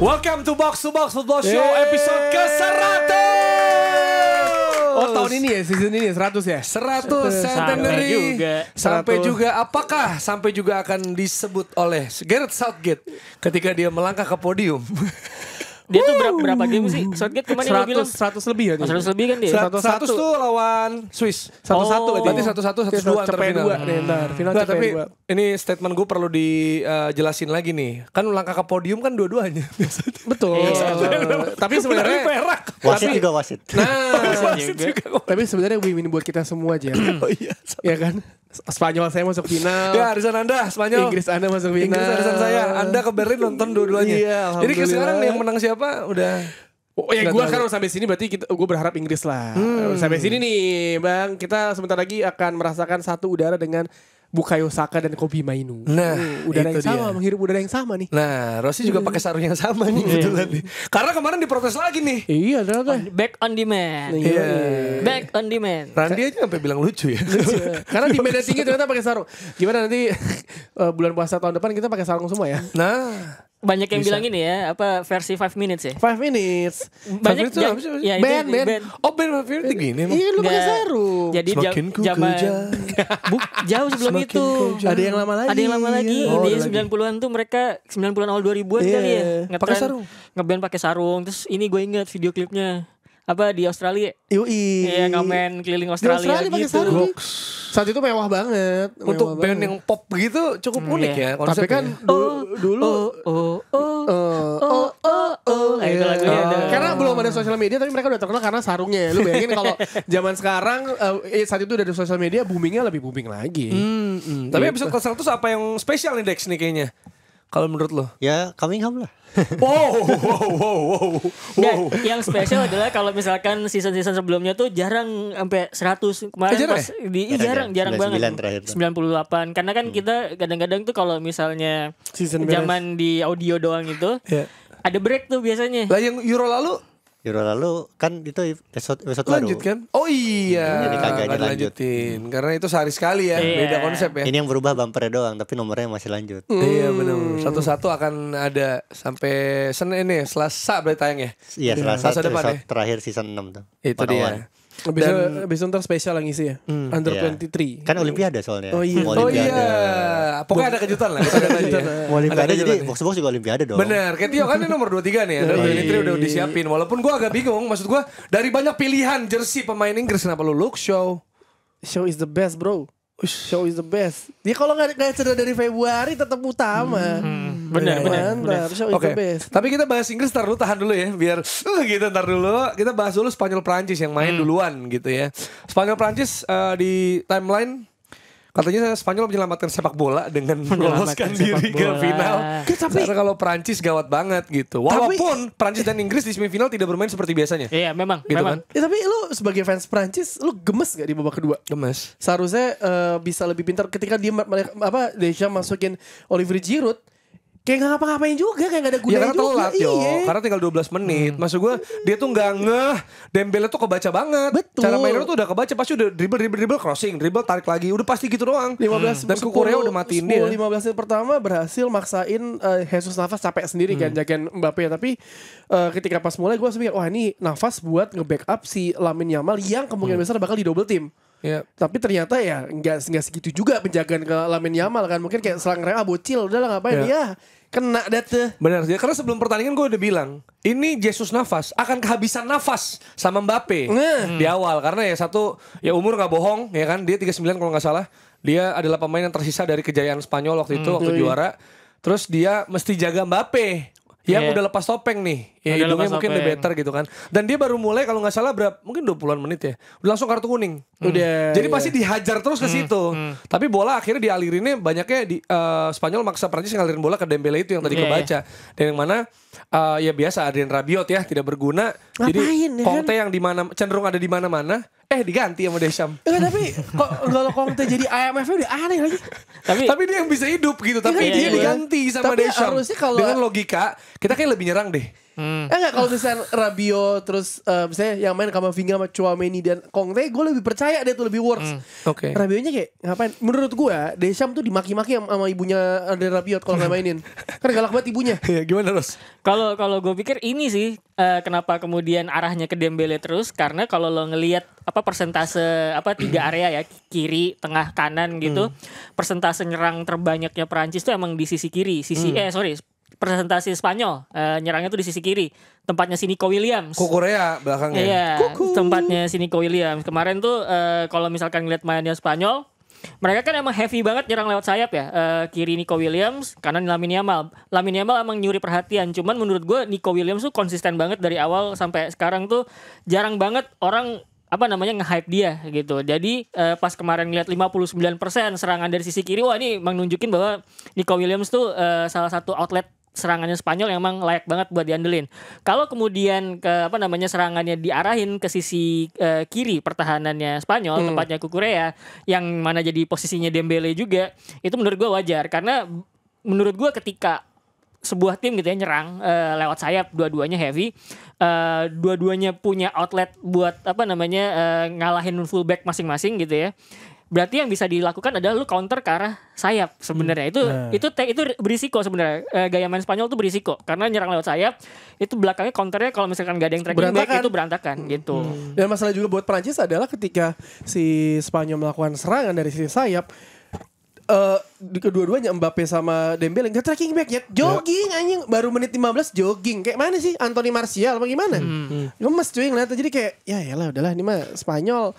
Welcome to Box to Box Football Show Yeay. episode ke-100. Oh tahun ini ya season ini 100 ya 100 centenary ya? sampai juga sampai juga apakah sampai juga akan disebut oleh Gareth Southgate ketika dia melangkah ke podium Dia tuh berapa, berapa game sih? Southgate kemarin 100, bilang 100 lebih ya dia. 100 lebih kan dia. 100, 100 100 tuh lawan Swiss. 1-1 oh, berarti 1-1 1-2 antar final. Deh, hmm. ntar. Final Nggak, tapi ini statement gue perlu dijelasin eh, uh, lagi nih. Kan langkah ke podium kan dua-duanya biasanya. Yeah. tapi sebenarnya perak. Wasit juga wasit. Nah, wasit juga. Tapi sebenarnya win-win buat kita semua aja. oh iya. Ya kan? Spanyol saya masuk final. Ya, arisan Anda Spanyol. Inggris Anda masuk final. Inggris arisan saya. Anda ke Berlin nonton iya, dua-duanya. Iya, Jadi sekarang yang menang siapa udah Oh ya gue kan sampai sini berarti kita, gue berharap Inggris lah. Hmm. Sampai sini nih Bang, kita sebentar lagi akan merasakan satu udara dengan Bukayo Saka dan Kobi Mainu. Nah, uh, udara yang sama, dia. menghirup udara yang sama nih. Nah, Rossi juga hmm. pakai sarung yang sama nih iya. betul nih. Karena kemarin diprotes lagi nih. Iya, ternyata. Back on demand. Iya. yeah. Back on demand. Randy aja sampai bilang lucu ya. Lucu. Karena demandnya tinggi ternyata pakai sarung. Gimana nanti uh, bulan puasa tahun depan kita pakai sarung semua ya? Nah banyak yang Bisa. bilang ini ya apa versi five minutes ya five minutes banyak five minutes itu ya, band, band band oh band five minutes gini iya lu pakai seru jadi semakin ku zaman buk, jauh sebelum semakin itu ada yang lama lagi ada yang lama lagi oh, di 90-an tuh mereka 90-an awal 2000-an yeah. kali ya iya. ngetren pakai sarung ngeband pakai sarung terus ini gue inget video klipnya apa di Australia. Yui. Iya ngamen keliling Australia, di Australia gitu. Pakai sarung. Saat itu mewah banget. Mewah Untuk banget. band yang pop gitu cukup hmm, unik iya. ya konsepnya. Tapi kan dulu oh, dulu oh oh oh eh, oh oh oh, oh. Nah, iya. Karena belum ada sosial media tapi mereka udah terkenal karena sarungnya. Lu bayangin kalau zaman sekarang eh, eh, saat itu udah ada sosial media boomingnya lebih booming lagi. Hmm, hmm, iya. tapi gitu. episode konser terus apa yang spesial nih Dex nih kayaknya? kalau menurut lo? Ya coming home lah. wow, wow, wow, wow. Nggak, wow. yang spesial adalah kalau misalkan season-season sebelumnya tuh jarang sampai 100 kemarin eh, pas ya? di jarang jarang, jarang banget. Terakhir, 98. Karena kan hmm. kita kadang-kadang tuh kalau misalnya season zaman beres. di audio doang itu yeah. Ada break tuh biasanya. Lah yang Euro lalu Euro ya lalu kan itu episode, episode Lanjut baru. kan? Oh iya. iya jadi kagak dilanjutin hmm. karena itu sehari sekali ya, yeah. beda konsep ya. Ini yang berubah bumpernya doang tapi nomornya masih lanjut. Hmm. Iya benar. Satu-satu akan ada sampai Senin ini Selasa berarti tayang ya. Iya, Selasa hmm. Selasa depan, ya? terakhir season 6 tuh. Itu One dia. One. Abis dan bisa ntar spesial yang isi ya. Hmm, Under yeah. Iya. 23. Kan olimpiade soalnya. Oh iya. Olimpiade. Oh iya. Pokoknya ada kejutan lah. Ada kejutan. olimpiade jadi box-box juga olimpiade dong. Benar. Ketio kan ini nomor 23 nih. Under iya. 23 udah disiapin. Walaupun gue agak bingung. Maksud gue dari banyak pilihan jersey pemain Inggris kenapa lu look show? Show is the best bro. Show is the best. Dia kalau nggak cerita dari Februari tetap utama. Hmm, hmm, hmm. Iya, benar, ya, benar, benar. Show is the best. Tapi kita bahas Inggris ntar tahan dulu ya, biar uh, gitu ntar dulu. Kita bahas dulu Spanyol Prancis yang main hmm. duluan gitu ya. Spanyol Prancis uh, di timeline Katanya Spanyol menyelamatkan sepak bola dengan meloloskan diri ke final. Tapi Karena kalau Prancis gawat banget gitu. Walaupun tapi, Prancis dan Inggris di semifinal tidak bermain seperti biasanya. Iya, memang. Gitu memang. Kan? Ya, tapi lu sebagai fans Prancis, lu gemes gak di babak kedua? Gemes. Seharusnya uh, bisa lebih pintar ketika dia apa Deja masukin Oliver Giroud kayak nggak ngapa-ngapain juga kayak gak ada gunanya ya, karena juga. telat yo iya. karena tinggal 12 menit hmm. maksud gue dia tuh nggak ngeh Dembele tuh kebaca banget Betul. cara mainnya tuh udah kebaca pasti udah dribble dribble dribble crossing dribble tarik lagi udah pasti gitu doang 15 hmm. dan Korea udah matiin 10, dia 15 menit pertama berhasil maksain uh, Jesus Nafas capek sendiri kan, hmm. kan jagain Mbappe tapi uh, ketika pas mulai gue mikir wah ini Nafas buat ngebackup si Lamin Yamal yang kemungkinan hmm. besar bakal di double team Yeah. Tapi ternyata ya nggak nggak segitu juga penjagaan ke Lamin Yamal kan. Mungkin kayak selangkang ah bocil udah lah ngapain yeah. ya. Iya, kena dat Benar sih. Karena sebelum pertandingan gue udah bilang, ini Jesus nafas akan kehabisan nafas sama Mbappe mm. di awal karena ya satu ya umur nggak bohong ya kan. Dia 39 kalau nggak salah. Dia adalah pemain yang tersisa dari kejayaan Spanyol waktu itu mm. waktu iya, iya. juara. Terus dia mesti jaga Mbappe Ya yeah. udah lepas topeng nih. Ya, udah hidungnya mungkin topeng. udah better gitu kan. Dan dia baru mulai kalau nggak salah berapa mungkin 20-an menit ya. Udah langsung kartu kuning. Hmm. Udah. Iya, jadi yeah. pasti iya. dihajar terus ke hmm, situ. hmm. hmm. Tapi bola akhirnya dialirinnya banyaknya di uh, Spanyol maksa Prancis ngalirin bola ke Dembele itu yang tadi yeah, iya. kebaca. Dan yang mana uh, ya biasa Adrian Rabiot ya tidak berguna. Ngapain, Jadi ya kan? yang di mana cenderung ada di mana-mana Eh diganti sama Desham. Enggak eh, tapi kok kalau Conte jadi IMF udah aneh lagi. Tapi tapi dia yang bisa hidup gitu, tapi iya, dia iya, iya. diganti sama tapi Desham. Harusnya kalau dengan logika kita kayak lebih nyerang deh Hmm. Eh ya enggak kalau misalnya Rabio terus uh, misalnya yang main Kamavinga sama Chouameni dan Kongte gue lebih percaya dia tuh lebih worse, Hmm. Oke. Okay. Rabionya kayak ngapain? Menurut gue Desham tuh dimaki-maki sama ibunya Andre Rabiot kalau nggak mainin. kan galak banget ibunya. Iya, gimana terus? Kalau kalau gue pikir ini sih uh, kenapa kemudian arahnya ke Dembele terus karena kalau lo ngelihat apa persentase apa tiga area ya kiri, tengah, kanan gitu. Hmm. Persentase nyerang terbanyaknya Prancis tuh emang di sisi kiri, sisi hmm. eh sorry presentasi Spanyol uh, nyerangnya tuh di sisi kiri tempatnya sini Nico Williams Kuku Korea belakangnya iya tempatnya sini Nico Williams kemarin tuh uh, kalau misalkan ngeliat mainnya Spanyol mereka kan emang heavy banget nyerang lewat sayap ya uh, kiri Nico Williams karena Lamine Yamal Lamine Yamal emang nyuri perhatian cuman menurut gue Nico Williams tuh konsisten banget dari awal sampai sekarang tuh jarang banget orang apa namanya nge-hype dia gitu. Jadi uh, pas kemarin lihat 59% serangan dari sisi kiri wah ini menunjukin bahwa Nico Williams tuh uh, salah satu outlet serangannya Spanyol yang emang layak banget buat diandelin. Kalau kemudian ke apa namanya serangannya diarahin ke sisi uh, kiri pertahanannya Spanyol, hmm. tempatnya Kukurea yang mana jadi posisinya Dembele juga, itu menurut gue wajar karena menurut gue ketika sebuah tim gitu ya nyerang uh, lewat sayap dua-duanya heavy uh, dua-duanya punya outlet buat apa namanya uh, ngalahin fullback masing-masing gitu ya berarti yang bisa dilakukan adalah lu counter ke arah sayap sebenarnya hmm. itu nah. itu te, itu berisiko sebenarnya e, gaya main Spanyol itu berisiko karena nyerang lewat sayap itu belakangnya counternya kalau misalkan gak ada yang tracking back itu berantakan hmm. gitu hmm. dan masalah juga buat Perancis adalah ketika si Spanyol melakukan serangan dari sisi sayap uh, kedua-duanya Mbappe sama Dembele nggak tracking back ya jogging yeah. anjing baru menit 15 jogging kayak mana sih Anthony Martial apa gimana hmm. lemes cuy ngeliatnya jadi kayak ya ya lah udahlah ini mah Spanyol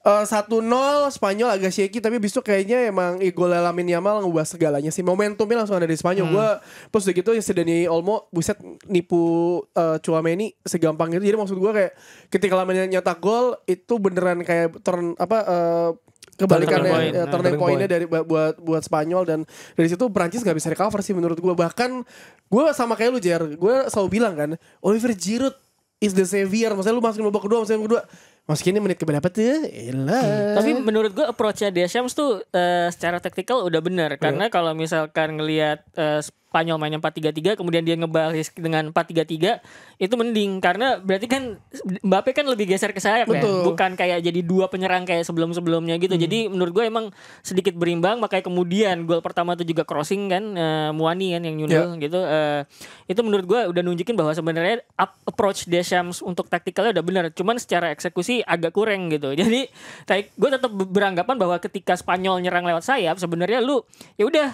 Eh, satu nol Spanyol agak shaky tapi besok kayaknya emang Igor Lamin Yamal ngubah segalanya sih momentumnya langsung ada di Spanyol hmm. gue terus udah gitu ya Sedani Olmo buset nipu uh, eh, Cuameni segampang itu jadi maksud gue kayak ketika Lamin nyetak gol itu beneran kayak turn apa uh, kebalikannya turning, point. Ya, turning pointnya point. dari buat buat Spanyol dan dari situ Prancis gak bisa recover sih menurut gue bahkan gue sama kayak lu Jer gue selalu bilang kan Oliver Giroud is the savior maksudnya lu masukin babak kedua masukin kedua Maksudnya ini menit keberapa tuh? Elah. Hmm, tapi menurut gue approach-nya Deschamps tuh uh, secara taktikal udah bener. Karena kalau misalkan ngelihat uh, Spanyol mainnya 4-3-3 kemudian dia ngebaris dengan 4-3-3 itu mending karena berarti kan Mbappe kan lebih geser ke sayap ya. Betul. ya bukan kayak jadi dua penyerang kayak sebelum-sebelumnya gitu. Hmm. Jadi menurut gue emang sedikit berimbang makanya kemudian gol pertama itu juga crossing kan uh, Muani kan yang nyundul yeah. gitu. Uh, itu menurut gue udah nunjukin bahwa sebenarnya approach Deschamps untuk taktikalnya udah benar cuman secara eksekusi agak kurang gitu. Jadi gue tetap beranggapan bahwa ketika Spanyol nyerang lewat sayap sebenarnya lu ya udah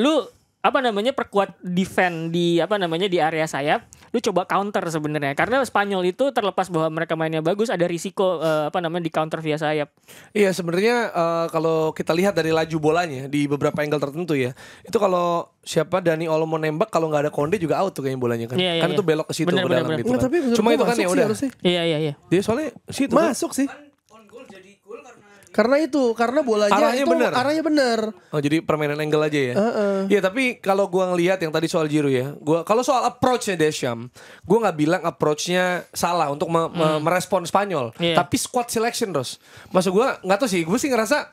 lu apa namanya perkuat defend di apa namanya di area sayap lu coba counter sebenarnya karena Spanyol itu terlepas bahwa mereka mainnya bagus ada risiko uh, apa namanya di counter via sayap iya sebenarnya uh, kalau kita lihat dari laju bolanya di beberapa angle tertentu ya itu kalau siapa Dani Olmo mau nembak kalau nggak ada Konde juga out tuh kayaknya bolanya kan iya, iya, kan iya. itu belok ke situ bener, ke dalam bener, gitu bener. Kan. tapi cuma itu kan ya udah iya iya iya dia soalnya situ masuk kan. sih karena itu, karena bolanya arahnya itu bener. arahnya benar. Oh, jadi permainan angle aja ya. Iya, uh -uh. tapi kalau gua ngelihat yang tadi soal Jiru ya, gua kalau soal approach-nya Desham, gua nggak bilang approach-nya salah untuk me hmm. merespon Spanyol, yeah. tapi squad selection, Ros. Maksud gua nggak tahu sih, gua sih ngerasa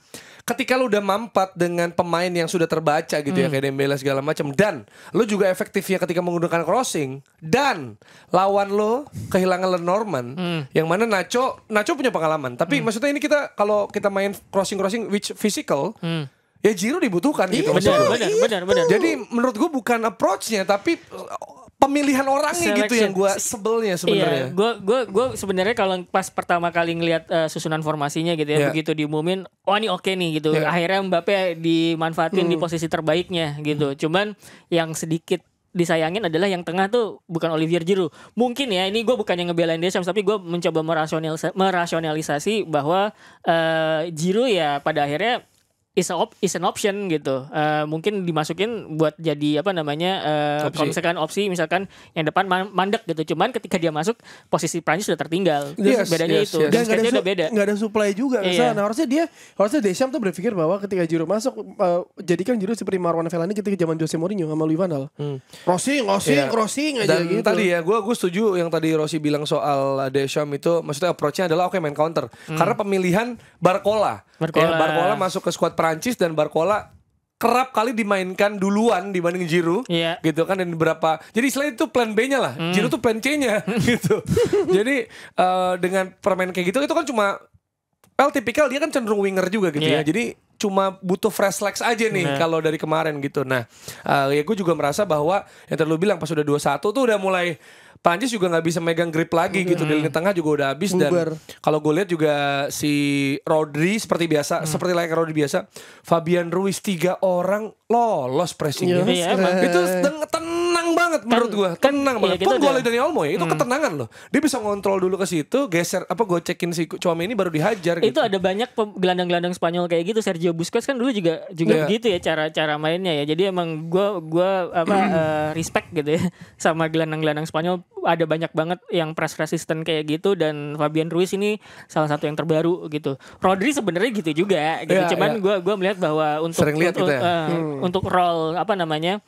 ketika lu udah mampat dengan pemain yang sudah terbaca gitu ya, hmm. ya kayak Dembele segala macam dan lu juga efektifnya ketika menggunakan crossing dan lawan lu kehilangan Lenormand hmm. yang mana Nacho Nacho punya pengalaman tapi hmm. maksudnya ini kita kalau kita main crossing crossing which physical hmm ya Jiro dibutuhkan gitu. Iya, benar, benar, benar, benar. Jadi menurut gua bukan approachnya tapi pemilihan orangnya Selection. gitu yang gue sebelnya iya, sebenarnya. Gue gue gue gue sebenarnya kalau pas pertama kali ngelihat uh, susunan formasinya gitu ya, yeah. begitu diumumin, wah oh, ini oke okay nih gitu. Yeah. Akhirnya Mbappe dimanfaatin hmm. di posisi terbaiknya gitu. Hmm. Cuman yang sedikit disayangin adalah yang tengah tuh bukan Olivier Giroud. Mungkin ya ini gue bukannya ngebelain dia tapi gue mencoba merasionalisasi bahwa uh, Giroud ya pada akhirnya is, op, is an option gitu. Uh, mungkin dimasukin buat jadi apa namanya uh, opsi. kalau misalkan opsi misalkan yang depan mandek gitu. Cuman ketika dia masuk posisi Prancis sudah tertinggal. Yes, bedanya yes, itu. Yes. Dan gak ada, udah beda. Gak ada supply juga iya. Nah, harusnya dia harusnya Desham tuh berpikir bahwa ketika juru masuk uh, jadikan juru seperti Marwan Fellaini ketika zaman Jose Mourinho sama Louis Van Gaal. Hmm. Crossing, crossing, yeah. crossing aja Dan gitu. tadi ya gue gue setuju yang tadi Rossi bilang soal Desham itu maksudnya approach-nya adalah oke okay, main counter. Hmm. Karena pemilihan Barcola. Barcola. Ya, Barcola masuk ke squad Prancis Prancis dan Barcola kerap kali dimainkan duluan dibanding Jiru, yeah. gitu kan dan beberapa jadi selain itu plan B-nya lah mm. Jiru tuh plan C-nya gitu jadi uh, dengan permain kayak gitu itu kan cuma well tipikal dia kan cenderung winger juga gitu yeah. ya iya. jadi cuma butuh fresh legs aja nih nah. kalau dari kemarin gitu nah uh, ya gue juga merasa bahwa yang terlalu bilang pas udah 2-1 tuh udah mulai Panjis juga nggak bisa megang grip lagi hmm. gitu di lini tengah juga udah habis dan kalau gue lihat juga si Rodri seperti biasa hmm. seperti layaknya Rodri biasa Fabian Ruiz tiga orang lolos pressingnya. Iya, iya kan. itu tenang banget kan, menurut gua. Kan, tenang iya banget. Iya, Pun gol dari Olmo ya, itu hmm. ketenangan loh. Dia bisa ngontrol dulu ke situ, geser apa gue cekin si cuami ini baru dihajar gitu. Itu ada banyak gelandang-gelandang Spanyol kayak gitu. Sergio Busquets kan dulu juga juga yeah. begitu ya cara-cara mainnya ya. Jadi emang gue gua apa uh, respect gitu ya sama gelandang-gelandang Spanyol ada banyak banget yang press resistant kayak gitu dan Fabian Ruiz ini salah satu yang terbaru gitu. Rodri sebenarnya gitu juga gitu. Yeah, Cuman yeah. gue melihat bahwa untuk Sering lihat gitu ya. Uh, hmm Hmm. untuk role apa namanya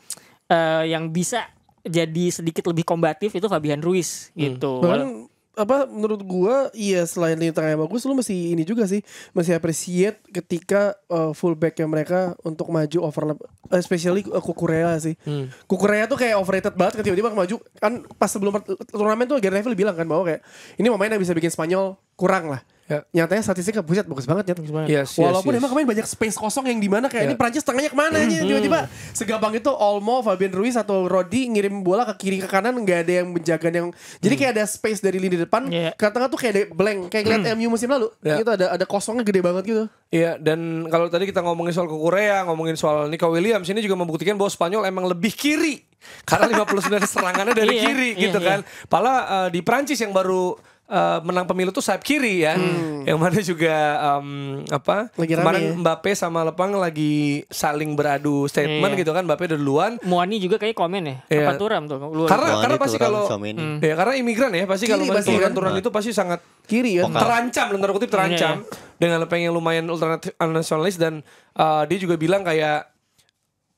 uh, yang bisa jadi sedikit lebih kombatif itu Fabian Ruiz hmm. gitu. Bahkan apa menurut gua iya selain lini tengah yang bagus lu masih ini juga sih masih appreciate ketika uh, eh, fullback yang mereka untuk maju overlap eh, especially uh, Kukurea sih. Hmm. Kukurea tuh kayak overrated banget ketika tiba-tiba maju kan pas sebelum turnamen tuh Gary Neville bilang kan bahwa kayak ini pemain yang bisa bikin Spanyol kurang lah. Ya. Nyatanya statistiknya buset bagus banget ya. Bagus banget. Yes, Walaupun yes, emang kemarin banyak space kosong yang di mana kayak ya. ini Prancis tengahnya kemana aja mm-hmm. tiba-tiba segampang itu Olmo, Fabian Ruiz atau Rodi ngirim bola ke kiri ke kanan nggak ada yang menjaga yang jadi hmm. kayak ada space dari lini depan yeah. ke tengah tuh kayak ada blank kayak ngeliat mm. MU musim lalu yeah. gitu ada ada kosongnya gede banget gitu. Iya dan kalau tadi kita ngomongin soal ke Korea ngomongin soal Nico Williams ini juga membuktikan bahwa Spanyol emang lebih kiri karena 59 serangannya dari iya. kiri gitu iya, iya. kan. Pala uh, di Prancis yang baru Eh, menang pemilu tuh sayap kiri ya. Hmm. Yang mana juga um, apa? Lagi kemarin ya? Mbappe sama Lepang lagi saling beradu statement yeah. gitu kan Mbappe udah duluan. Muani juga kayak komen ya. Yeah. Iya. Apa Turam tuh? Luar. Karena Muani, karena pasti kalau hmm. ya karena imigran ya pasti kalau imigran Turam itu pasti sangat kiri ya. Terancam dalam kutip iya, terancam yeah, yeah. dengan Lepang yang lumayan ultranasionalis dan uh, dia juga bilang kayak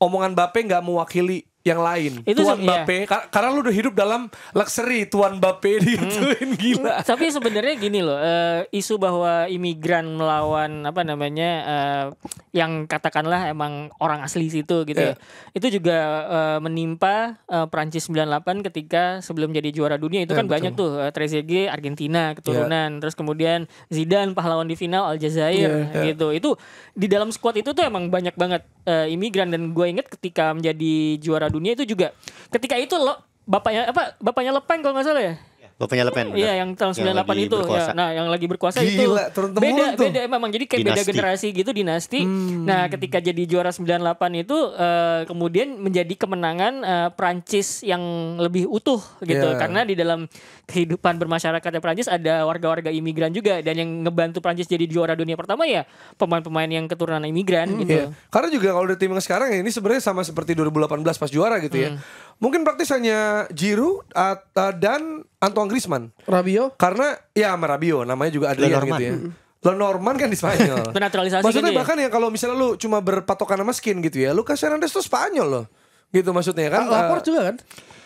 omongan Mbappe nggak mewakili yang lain. Itu Tuan Bape iya. karena lu udah hidup dalam luxury Tuan Bape digituin hmm. gila. Tapi sebenarnya gini loh, uh, isu bahwa imigran melawan apa namanya uh, yang katakanlah emang orang asli situ gitu yeah. ya. Itu juga uh, menimpa uh, Prancis 98 ketika sebelum jadi juara dunia itu yeah, kan betul. banyak tuh uh, Trezeguet Argentina keturunan, yeah. terus kemudian Zidane pahlawan di final Aljazair yeah, yeah. gitu. Itu di dalam squad itu tuh emang banyak banget uh, imigran dan gue inget ketika menjadi juara dunia itu juga ketika itu lo bapaknya apa bapaknya lepeng kalau nggak salah ya Bapaknya Lepen. Iya, yang tahun 98 yang itu. Ya. Nah, yang lagi berkuasa Gila, itu. Turun beda, tuh. beda memang. Jadi kayak dinasti. beda generasi gitu dinasti. Hmm. Nah, ketika jadi juara 98 itu uh, kemudian menjadi kemenangan uh, Prancis yang lebih utuh gitu. Yeah. Karena di dalam kehidupan bermasyarakatnya Prancis ada warga-warga imigran juga dan yang ngebantu Prancis jadi juara dunia pertama ya pemain-pemain yang keturunan imigran hmm. gitu. Yeah. Karena juga kalau di tim yang sekarang ya, ini sebenarnya sama seperti 2018 pas juara gitu ya. hmm. ya Mungkin praktis hanya Giroud uh, uh, dan Antoine Griezmann. Rabio? Karena ya sama Rabio namanya juga Adrian gitu ya. Hmm. Lenormand kan di Spanyol. Naturalisasi gitu Maksudnya gitu bahkan ya? ya kalau misalnya lu cuma berpatokan sama skin gitu ya. lu Lucas Hernandez tuh Spanyol loh. Gitu maksudnya kan. Ah, lapor uh, juga kan?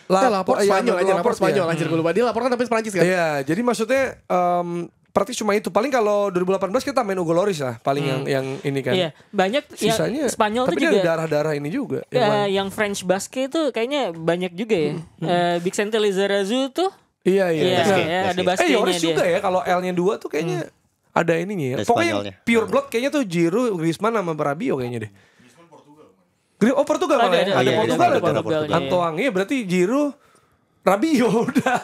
Lapor, ya, eh, lapor iya, Spanyol ya, aja, lapor Spanyol. Ya. Anjir gue lupa. Dia lapor kan tapi Prancis kan? Iya, jadi maksudnya um, praktis cuma itu. Paling kalau 2018 kita main Hugo Loris lah, paling hmm. yang yang ini kan. Iya, banyak Sisanya, ya Spanyol tapi itu juga darah-darah ini juga. Yang, iya, yang French basket itu kayaknya banyak juga ya. Hmm. Uh, hmm. eh, Big center Lizarazu tuh. Iya, iya. iya Basque, ya, ada Basque. Eh, Loris juga ya kalau L-nya dua tuh kayaknya hmm. ada ininya ya. Pokoknya yang pure blood kayaknya tuh Giroud, Griezmann sama Barabio kayaknya deh. Griezmann Portugal. Oh Portugal ada, Portugal, ya? ada, Portugal, iya, ada, ada, iya, Portugal, ada, ada Portugal. Portugal. ada, Portugal, ada, Giroud Rabio udah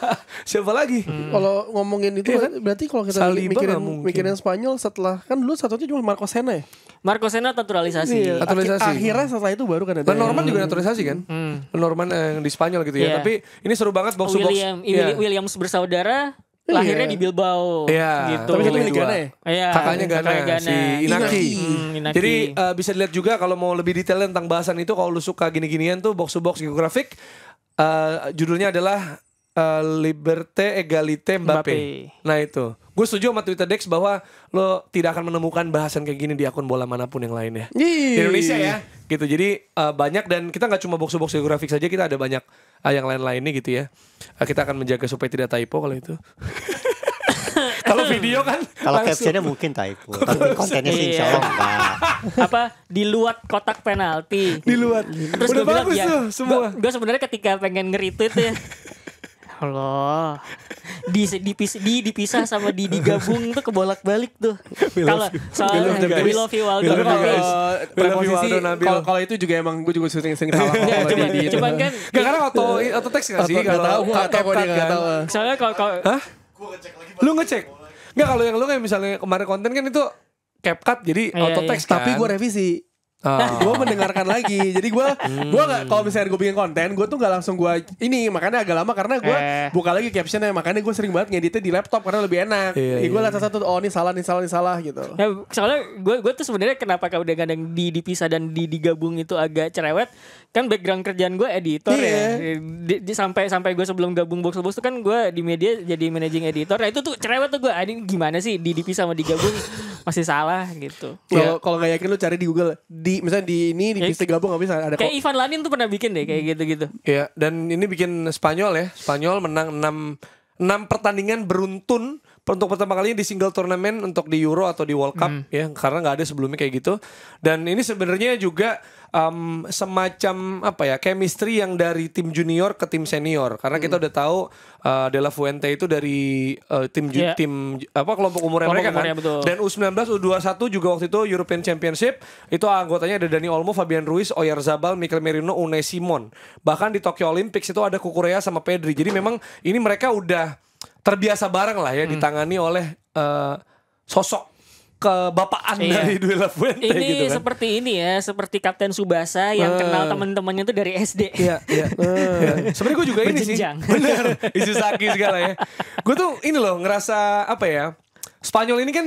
siapa lagi hmm. kalau ngomongin itu iya kan? berarti kalau kita Saliba mikirin mikirin Spanyol setelah kan dulu satunya cuma Marco Sena ya Marco Sena naturalisasi iya, naturalisasi akhirnya setelah itu baru kan ada Lenormand hmm. juga naturalisasi kan hmm. Norman yang di Spanyol gitu ya yeah. tapi ini seru banget box William, to box yeah. Williams bersaudara iya. lahirnya yeah. di Bilbao yeah. gitu. Tapi katanya Gana ya? Yeah. Kakaknya Gana, Kakaknya Gana. si Inaki. Inaki. Hmm, Inaki. Jadi uh, bisa dilihat juga kalau mau lebih detail tentang bahasan itu kalau lu suka gini-ginian tuh box to box geografik uh, judulnya adalah uh, Liberté Egalité Mbappe. Mbappe. Nah itu. Gue setuju sama Twitter Dex bahwa lo tidak akan menemukan bahasan kayak gini di akun bola manapun yang lainnya. Di Indonesia ya. Gitu. Jadi uh, banyak dan kita nggak cuma box-box grafik saja, kita ada banyak uh, yang lain-lainnya lain gitu ya. Uh, kita akan menjaga supaya tidak typo kalau itu. video kan. Kalau captionnya mungkin typo, tapi kontennya sih insya iya. Allah Apa di luar kotak penalti. Di luar. Terus gue bilang ya, semua. Gue sebenarnya ketika pengen nge ya. Allah. Di dipis, di dipisah sama di digabung tuh kebolak-balik tuh. Kalau soal we love you Waldo. Preposisi kalau itu juga emang gue juga sering sering salah cuman, di cuman kan gak karena auto auto teks nggak sih? Gak tahu, gak tahu dia gak tahu. kalau Lu ngecek? Enggak kalau yang lu kayak misalnya kemarin konten kan itu CapCut jadi yeah, auto text iya. iya. Kan? tapi gue revisi. Oh. Ah. gue mendengarkan lagi jadi gue hmm. gue nggak kalau misalnya gue bikin konten gue tuh nggak langsung gue ini makanya agak lama karena gue eh. buka lagi captionnya makanya gue sering banget ngeditnya di laptop karena lebih enak yeah, gue iya, lihat iya. satu oh ini salah ini salah ini salah gitu nah, soalnya gue gue tuh sebenarnya kenapa kalau udah gandeng di dipisah dan di digabung itu agak cerewet kan background kerjaan gue editor yeah. ya iya. di, di, sampai sampai gue sebelum gabung box box tuh kan gue di media jadi managing editor nah itu tuh cerewet tuh gue ini gimana sih di DP sama digabung masih salah gitu kalau yeah. kalau nggak yakin lu cari di Google di misalnya di ini di yeah. gabung nggak bisa ada kayak Ivan Lanin tuh pernah bikin deh kayak gitu gitu ya yeah. dan ini bikin Spanyol ya Spanyol menang enam enam pertandingan beruntun untuk pertama kalinya di single turnamen untuk di Euro atau di World Cup mm. ya karena nggak ada sebelumnya kayak gitu dan ini sebenarnya juga um, semacam apa ya chemistry yang dari tim junior ke tim senior karena kita hmm. udah tahu uh, eh, Dela Fuente itu dari uh, tim yeah. tim apa kelompok umurnya kelompok mereka kan. umurnya, kan betul. dan U19 U21 juga waktu itu European Championship itu anggotanya ada Dani Olmo, Fabian Ruiz, Oyarzabal, Mikel Merino, Unai Simon bahkan di Tokyo Olympics itu ada Kukurea sama Pedri jadi memang ini mereka udah terbiasa bareng lah ya hmm. ditangani oleh uh, sosok kebapaan iya. dari Duel Fuente ini gitu kan. seperti ini ya seperti Kapten Subasa yang uh. kenal teman-temannya itu dari SD iya iya uh. sebenarnya gue juga ini sih bener sakit segala ya gue tuh ini loh ngerasa apa ya Spanyol ini kan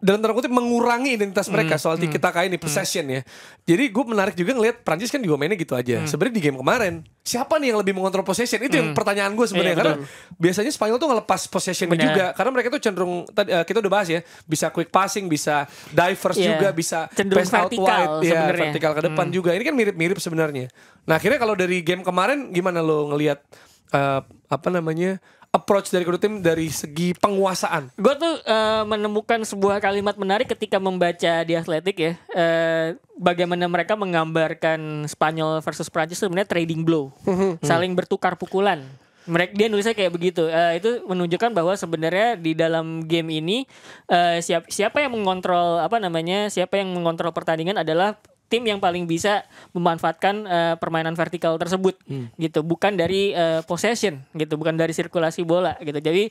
dalam tanda kutip mengurangi identitas hmm, mereka mm, soal hmm. tiki taka ini hmm. possession mm. ya. Jadi gue menarik juga ngelihat Prancis kan juga mainnya gitu aja. Mm. Sebenarnya di game kemarin siapa nih yang lebih mengontrol possession itu mm. yang pertanyaan gue sebenarnya iya, karena betul. biasanya Spanyol tuh ngelepas possession juga karena mereka tuh cenderung tadi eh, kita udah bahas ya bisa quick passing bisa divers yeah. juga bisa cenderung pass out wide ya vertikal ke depan mm. juga. Ini kan mirip-mirip sebenarnya. Nah akhirnya kalau dari game kemarin gimana lo ngelihat uh, eh, apa namanya approach dari kedua tim dari segi penguasaan. Gue tuh uh, menemukan sebuah kalimat menarik ketika membaca di Athletic ya. Uh, bagaimana mereka menggambarkan Spanyol versus Prancis sebenarnya trading blow. Mhm. Saling bertukar pukulan. Mereka dia nulisnya kayak begitu. Uh, itu menunjukkan bahwa sebenarnya di dalam game ini uh, siap, siapa yang mengontrol apa namanya? Siapa yang mengontrol pertandingan adalah tim yang paling bisa memanfaatkan uh, permainan vertikal tersebut hmm. gitu bukan dari uh, possession gitu bukan dari sirkulasi bola gitu jadi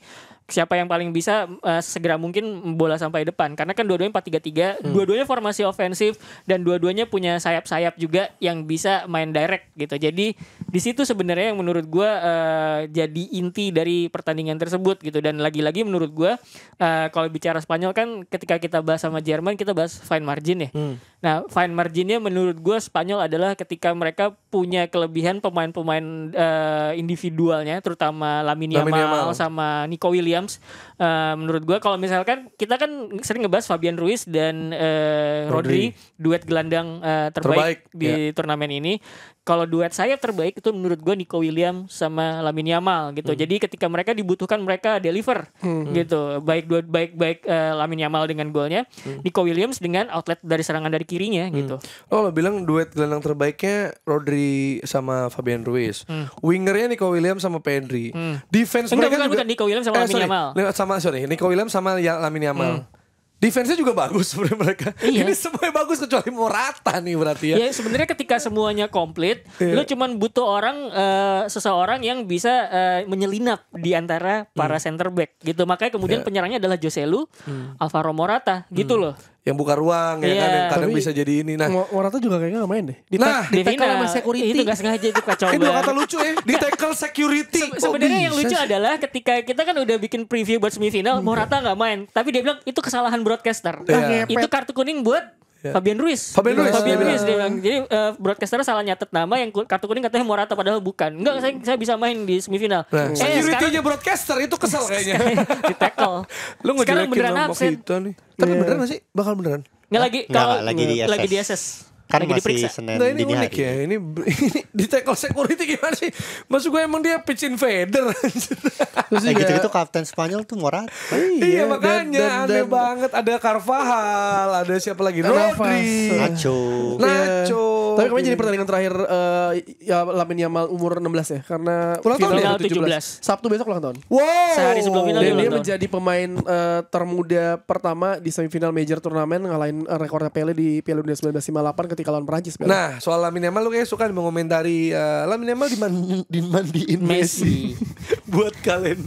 siapa yang paling bisa uh, segera mungkin bola sampai depan karena kan dua duanya empat tiga tiga hmm. dua-duanya formasi ofensif dan dua-duanya punya sayap-sayap juga yang bisa main direct gitu. Jadi di situ sebenarnya yang menurut gue uh, jadi inti dari pertandingan tersebut gitu dan lagi-lagi menurut gue uh, kalau bicara Spanyol kan ketika kita bahas sama Jerman kita bahas fine margin ya. Hmm. Nah, fine marginnya menurut gue Spanyol adalah ketika mereka punya kelebihan pemain-pemain uh, individualnya terutama Lamine Yamal, Yamal sama Nico Williams Williams uh, menurut gue kalau misalkan kita kan sering ngebahas Fabian Ruiz dan uh, Rodri. Rodri duet gelandang uh, terbaik, terbaik di yeah. turnamen ini kalau duet saya terbaik itu menurut gue Nico Williams sama Lamin Yamal gitu hmm. jadi ketika mereka dibutuhkan mereka deliver hmm. gitu baik duet baik baik uh, Lamin Yamal dengan golnya hmm. Nico Williams dengan outlet dari serangan dari kirinya hmm. gitu oh lo bilang duet gelandang terbaiknya Rodri sama Fabian Ruiz hmm. wingernya Nico Williams sama Pedri hmm. defense Enggak, mereka bukan, juga bukan Nico Williams sama eh, Lamin sorry, Yamal. sama sorry, Nico Williams sama ya- Lamin Yamal. Hmm. Defense-nya juga bagus sebenarnya mereka. Iya. Ini semuanya bagus kecuali Morata nih berarti ya. Iya, sebenarnya ketika semuanya komplit, iya. lu cuman butuh orang uh, seseorang yang bisa uh, menyelinap di antara para hmm. center back gitu. Makanya kemudian iya. penyerangnya adalah Joselu, hmm. Alvaro Morata gitu hmm. loh yang buka ruang yeah. ya kan yang iya. kadang Tapi, bisa jadi ini nah Morata juga kayaknya nggak main deh di nah di tackle sama security itu nggak sengaja itu kacau ini dua kata lucu ya di tackle security Se sebenarnya oh, yang lucu adalah ketika kita kan udah bikin preview buat semifinal iya. Morata nggak main tapi dia bilang itu kesalahan broadcaster yeah. Iya. itu kartu kuning buat Yeah. Fabian Ruiz. Fabian Ruiz. Fabian Ruiz iya. Ruiz dia bilang. Jadi uh, eh, broadcaster salah nyatet nama yang kartu kuning katanya Morata padahal bukan. Enggak, saya, saya bisa main di semifinal. Nah. Eh, Security-nya broadcaster itu kesel kayaknya. di tackle. Lu sekarang beneran absen. Tapi yeah. beneran gak sih? Bakal beneran? Enggak lagi kalau lagi di SS. Lagi di SS karena gini masih diperiksa. Senin nah, ini dini unik hari. ya. Ini ini di tackle security gimana sih? Maksud gue emang dia pitch invader. Terus eh, gitu-gitu kapten Spanyol tuh murah iya, iya makanya dan, dan, aneh banget ada Carvajal, ada siapa lagi? Rodri, Nacho. Iya. Nacho. Yeah. Tapi kemarin jadi gitu. pertandingan terakhir uh, ya Lamin Yamal umur 16 ya karena ulang tahun ya 17. 17. Sabtu besok ulang tahun. Wow. Sehari sebelum final dia, tahun. menjadi pemain uh, termuda pertama di semifinal major turnamen ngalahin uh, rekornya Pele di Piala Dunia 1958 ketika ketika lawan Perancis. Bela. Nah, soal Lamine Yamal lu kayak suka mengomentari uh, eh, Lamine Yamal diman dimandiin Messi, buat kalian.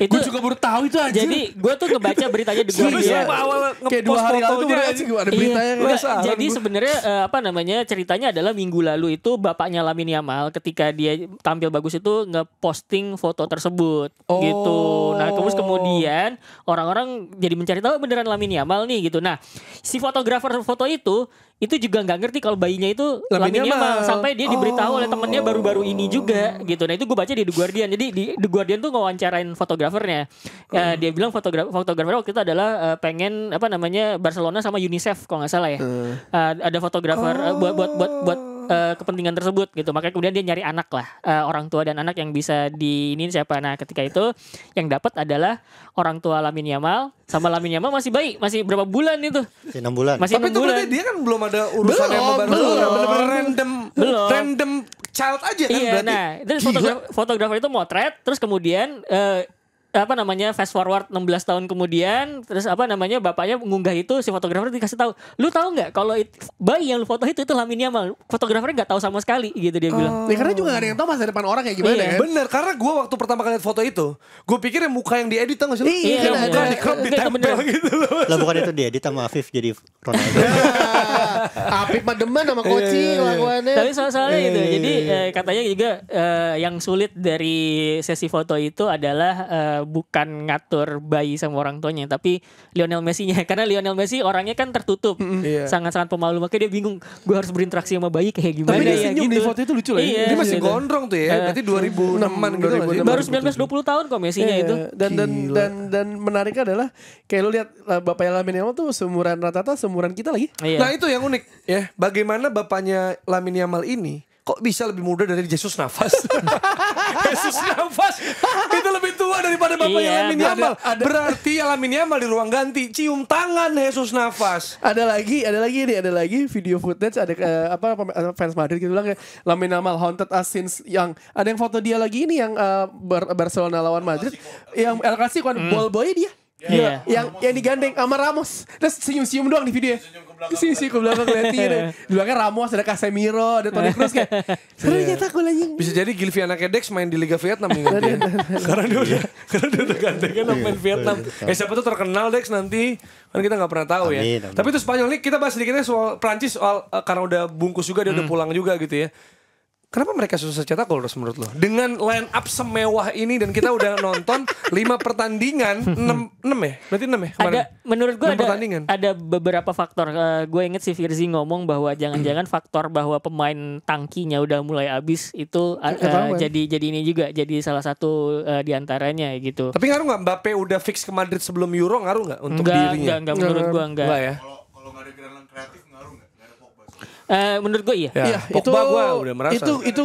Itu gua juga baru tahu itu aja. Jadi gue tuh ngebaca beritanya di Google. Iya. Awal kayak dua hari lalu tuh aja iya. beritanya. Iya. Enggak, jadi sebenarnya eh, apa namanya ceritanya adalah minggu lalu itu bapaknya Lamine Yamal ketika dia tampil bagus itu ngeposting foto tersebut oh. gitu. Nah oh. terus kemudian orang-orang jadi mencari tahu beneran Lamine Yamal nih gitu. Nah si fotografer foto itu itu juga nggak ngerti kalau bayinya itu mal. mal sampai dia diberitahu oleh oh. temennya baru-baru ini juga gitu. Nah itu gue baca di The Guardian. Jadi di The Guardian tuh ngawancarain fotografernya. oh. Uh, dia bilang fotografer fotografer waktu itu adalah uh, pengen apa namanya Barcelona sama UNICEF kalau nggak salah ya. uh. Uh, ada fotografer oh. uh, buat buat buat buat uh, kepentingan tersebut gitu makanya kemudian dia nyari anak lah uh, orang tua dan anak yang bisa di ini siapa nah ketika itu yang dapat adalah orang tua Lamin Yamal sama Lamin Yamal masih baik masih berapa bulan itu enam bulan masih tapi itu bulan. berarti dia kan belum ada urusan belum, yang baru belum random belum. random child aja kan iya, berarti nah itu fotografer, fotografer itu motret terus kemudian uh, apa namanya fast forward 16 tahun kemudian terus apa namanya bapaknya mengunggah itu si fotografer dikasih tahu lu tahu nggak kalau bayi yang lu foto itu itu Lamin Yamal fotografernya nggak tahu sama sekali gitu dia oh. bilang ya, karena juga gak ada yang tahu masa depan orang kayak gimana iya. ya bener karena gue waktu pertama kali lihat foto itu gue pikir yang muka yang diedit tau sih iya, iya, iya, iya. iya, iya, iya, iya, iya, di crop iya, gitu iya, lah bukan itu iya, sama Afif jadi Ronaldo tapi mah demen sama iya, koci iya, iya. lakuannya. Tapi soal-soalnya itu. Jadi eh, katanya juga eh, yang sulit dari sesi foto itu adalah eh, bukan ngatur bayi sama orang tuanya tapi Lionel Messi-nya karena Lionel Messi orangnya kan tertutup. Sangat-sangat mm -hmm. pemalu makanya dia bingung gue harus berinteraksi sama bayi kayak gimana Tapi dia ya, senyum gitu. di foto itu lucu lah. Iya, dia masih gitu. gondrong tuh ya. Uh, eh. 2006-an gitu 2006, Baru 1920 20 tahun kok Messi-nya yeah, itu. Dan dan, dan dan menariknya adalah kayak lu lihat eh, Bapak Lamin yang tuh seumuran rata-rata seumuran kita lagi. Iya. Nah, itu yang unik ya. Bagaimana bapaknya Lamin Yamal ini kok bisa lebih muda dari Yesus Nafas? Yesus Nafas itu lebih tua daripada bapaknya iya, Lamin Yamal. Ada, ada. Berarti Lamin Yamal di ruang ganti cium tangan Yesus Nafas. Ada lagi, ada lagi nih, ada lagi video footage ada uh, apa eh, fans Madrid gitu bilang ya, Lamin Yamal haunted us since yang ada yang foto dia lagi ini yang uh, Barcelona lawan Madrid yang El Clasico kan hmm. ball boy dia. Iya. Yeah. Yang yang digandeng sama Ramos. Terus senyum-senyum doang di video. Senyum ke belakang lihatin Di belakang iya. kan Ramos ada Casemiro, ada Toni iya. Kroos kayak. Seru nyata gue lagi. Bisa jadi Gilviana Dex main di Liga Vietnam mungkin. Ya? karena dia udah iya. karena dia udah gandeng kan main Vietnam. Eh siapa tuh terkenal Dex nanti kan kita gak pernah tahu ya. Tapi itu Spanyol nih kita bahas sedikitnya soal Prancis soal eh, karena udah bungkus juga dia udah hmm. pulang juga gitu ya. Kenapa mereka susah cetak gol terus menurut lo? Dengan line up semewah ini dan kita udah nonton 5 pertandingan, 6, 6 ya? Berarti 6 ya kemarin? Ada, menurut gua ada, ada beberapa faktor. Uh, eh, gue inget si Firzi ngomong bahwa jangan-jangan faktor bahwa pemain tangkinya udah mulai habis itu uh, uh, jadi jadi ini juga. Jadi salah satu uh, diantaranya gitu. Tapi ngaruh nggak Mbappe udah fix ke Madrid sebelum Euro ngaruh nggak untuk enggak, dirinya? Enggak, enggak menurut gue enggak. Ya? Kalau nggak ada kreatif Eh, menurut gue iya. Ya, ya itu gue udah merasa. Itu itu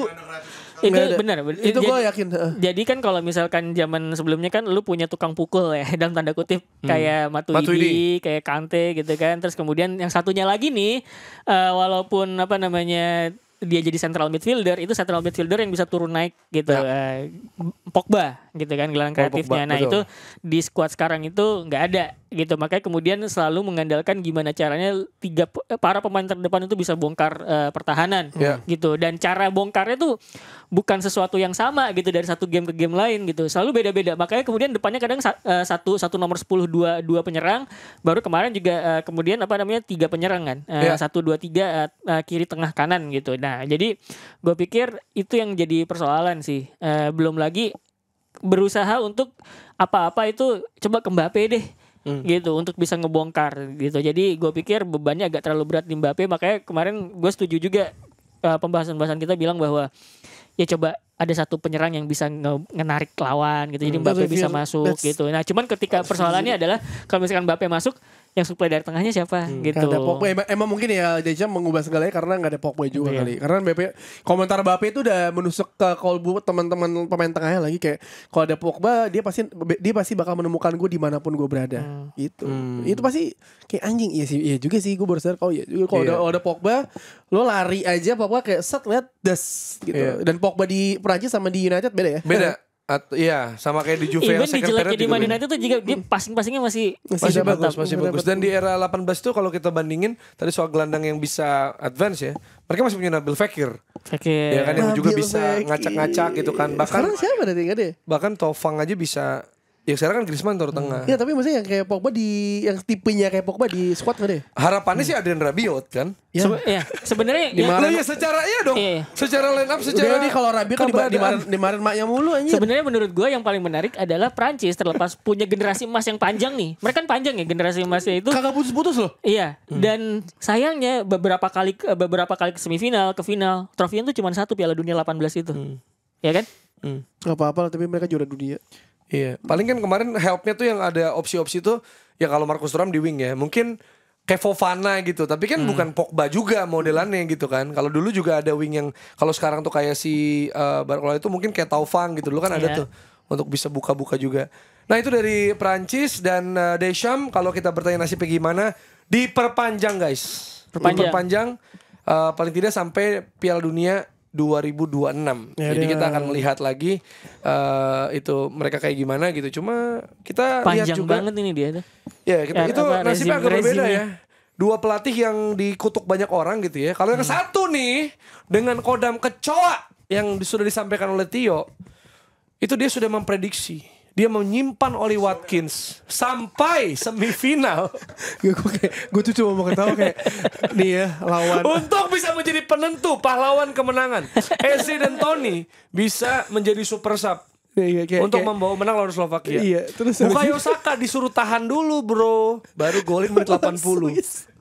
itu benar itu gue yakin jadi kan kalau misalkan zaman sebelumnya kan lu punya tukang pukul ya dalam tanda kutip hmm. kayak Matuidi, Matuidi kayak Kante gitu kan terus kemudian yang satunya lagi nih uh, walaupun apa namanya dia jadi central midfielder itu central midfielder yang bisa turun naik gitu ya. uh, Pogba gitu kan gelang kreatifnya. nah itu di squad sekarang itu nggak ada gitu. Makanya kemudian selalu mengandalkan gimana caranya tiga eh, para pemain terdepan itu bisa bongkar uh, pertahanan yeah. gitu. Dan cara bongkarnya tuh bukan sesuatu yang sama gitu dari satu game ke game lain gitu. Selalu beda-beda. Makanya kemudian depannya kadang uh, satu satu nomor sepuluh dua dua penyerang. Baru kemarin juga uh, kemudian apa namanya tiga penyerang kan. Ya. Satu dua tiga kiri tengah kanan gitu. Nah jadi gue pikir itu yang jadi persoalan sih. Uh, belum lagi berusaha untuk apa-apa itu coba ke Mbappe deh hmm. gitu untuk bisa ngebongkar gitu. Jadi gue pikir bebannya agak terlalu berat di Mbappe makanya kemarin gue setuju juga uh, pembahasan-pembahasan kita bilang bahwa ya coba ada satu penyerang yang bisa nge ngenarik lawan gitu. Jadi hmm, Mbappe bisa masuk that's... gitu. Nah, cuman ketika persoalannya adalah kalau misalkan Mbappe masuk yang supply dari tengahnya siapa hmm. gitu. Gak ada Pogba. Emang, emang mungkin ya Deja mengubah segalanya karena nggak ada Pogba juga yeah. kali. Karena Mbappe komentar Mbappe itu udah menusuk ke kolbu teman-teman pemain tengahnya lagi kayak kalau ada Pogba dia pasti dia pasti bakal menemukan gue dimanapun gue berada. Hmm. Gitu. Hmm. Itu pasti kayak anjing iya sih iya juga sih gue baru sadar kalau oh iya juga kalau yeah. Iya. ada, ada Pogba lo lari aja Pogba kayak set lihat das gitu. Yeah. Dan Pogba di Prancis sama di United beda ya? Beda. At, iya sama kayak di Juve Even di jeleknya di Madinah itu tuh juga dia passing-passingnya masih masih, masih bagus, masih bagus. Dan di era 18 tuh kalau kita bandingin tadi soal gelandang yang bisa advance ya, mereka masih punya Nabil Fekir. Fekir. Ya kan yang Nabil juga bisa ngacak-ngacak gitu kan. Bahkan Sekarang siapa nanti enggak deh? Bahkan Tofang aja bisa Ya sekarang kan Griezmann taruh tengah. Iya hmm. tapi maksudnya yang kayak Pogba di yang tipenya kayak Pogba di squad gak deh? Harapannya hmm. sih Adrian Rabiot kan? Iya Sebe iya. ya. sebenarnya ya. ya secara iya dong. Iya, iya. Secara line up secara Udah ini kalau Rabiot kan dimarin dimarin maknya mulu anjir. Sebenarnya menurut gua yang paling menarik adalah Prancis terlepas punya generasi emas yang panjang nih. Mereka kan panjang ya generasi emasnya itu. Kagak putus-putus loh. Iya. Hmm. Dan sayangnya beberapa kali beberapa kali ke semifinal, ke final, trofinya tuh cuma satu Piala Dunia 18 itu. Hmm. Iya kan? Hmm. Gak apa-apa lah tapi mereka juara dunia. Iya, paling kan kemarin helpnya tuh yang ada opsi-opsi tuh ya kalau Marcus Thuram di wing ya, mungkin kayak Fofana gitu. Tapi kan hmm. bukan Pogba juga modelannya gitu kan. Kalau dulu juga ada wing yang kalau sekarang tuh kayak si uh, Barcola itu mungkin kayak Taufan gitu. Dulu kan ada iya. tuh untuk bisa buka-buka juga. Nah, itu dari Prancis dan uh, Deschamps kalau kita bertanya nasibnya gimana diperpanjang guys. Perpanjang. Diperpanjang uh, paling tidak sampai Piala Dunia 2026. Ya, Jadi ya. kita akan melihat lagi uh, itu mereka kayak gimana gitu. Cuma kita Panjang lihat juga banget ini dia Ya, kita, ya, itu nasibnya agak berbeda ya. Dua pelatih yang dikutuk banyak orang gitu ya. Kalau yang hmm. satu nih dengan kodam kecoa yang sudah disampaikan oleh Tio itu dia sudah memprediksi dia menyimpan Oli Watkins sampai semifinal. gue tuh cuma mau ketawa kayak nih ya lawan. Untuk bisa menjadi penentu pahlawan kemenangan. Eze dan Tony bisa menjadi super sub. Iya, iya kayak, untuk kayak, membawa menang lawan Slovakia. Iya, terus Bukayo Saka disuruh tahan dulu, Bro. Baru golin menit 80.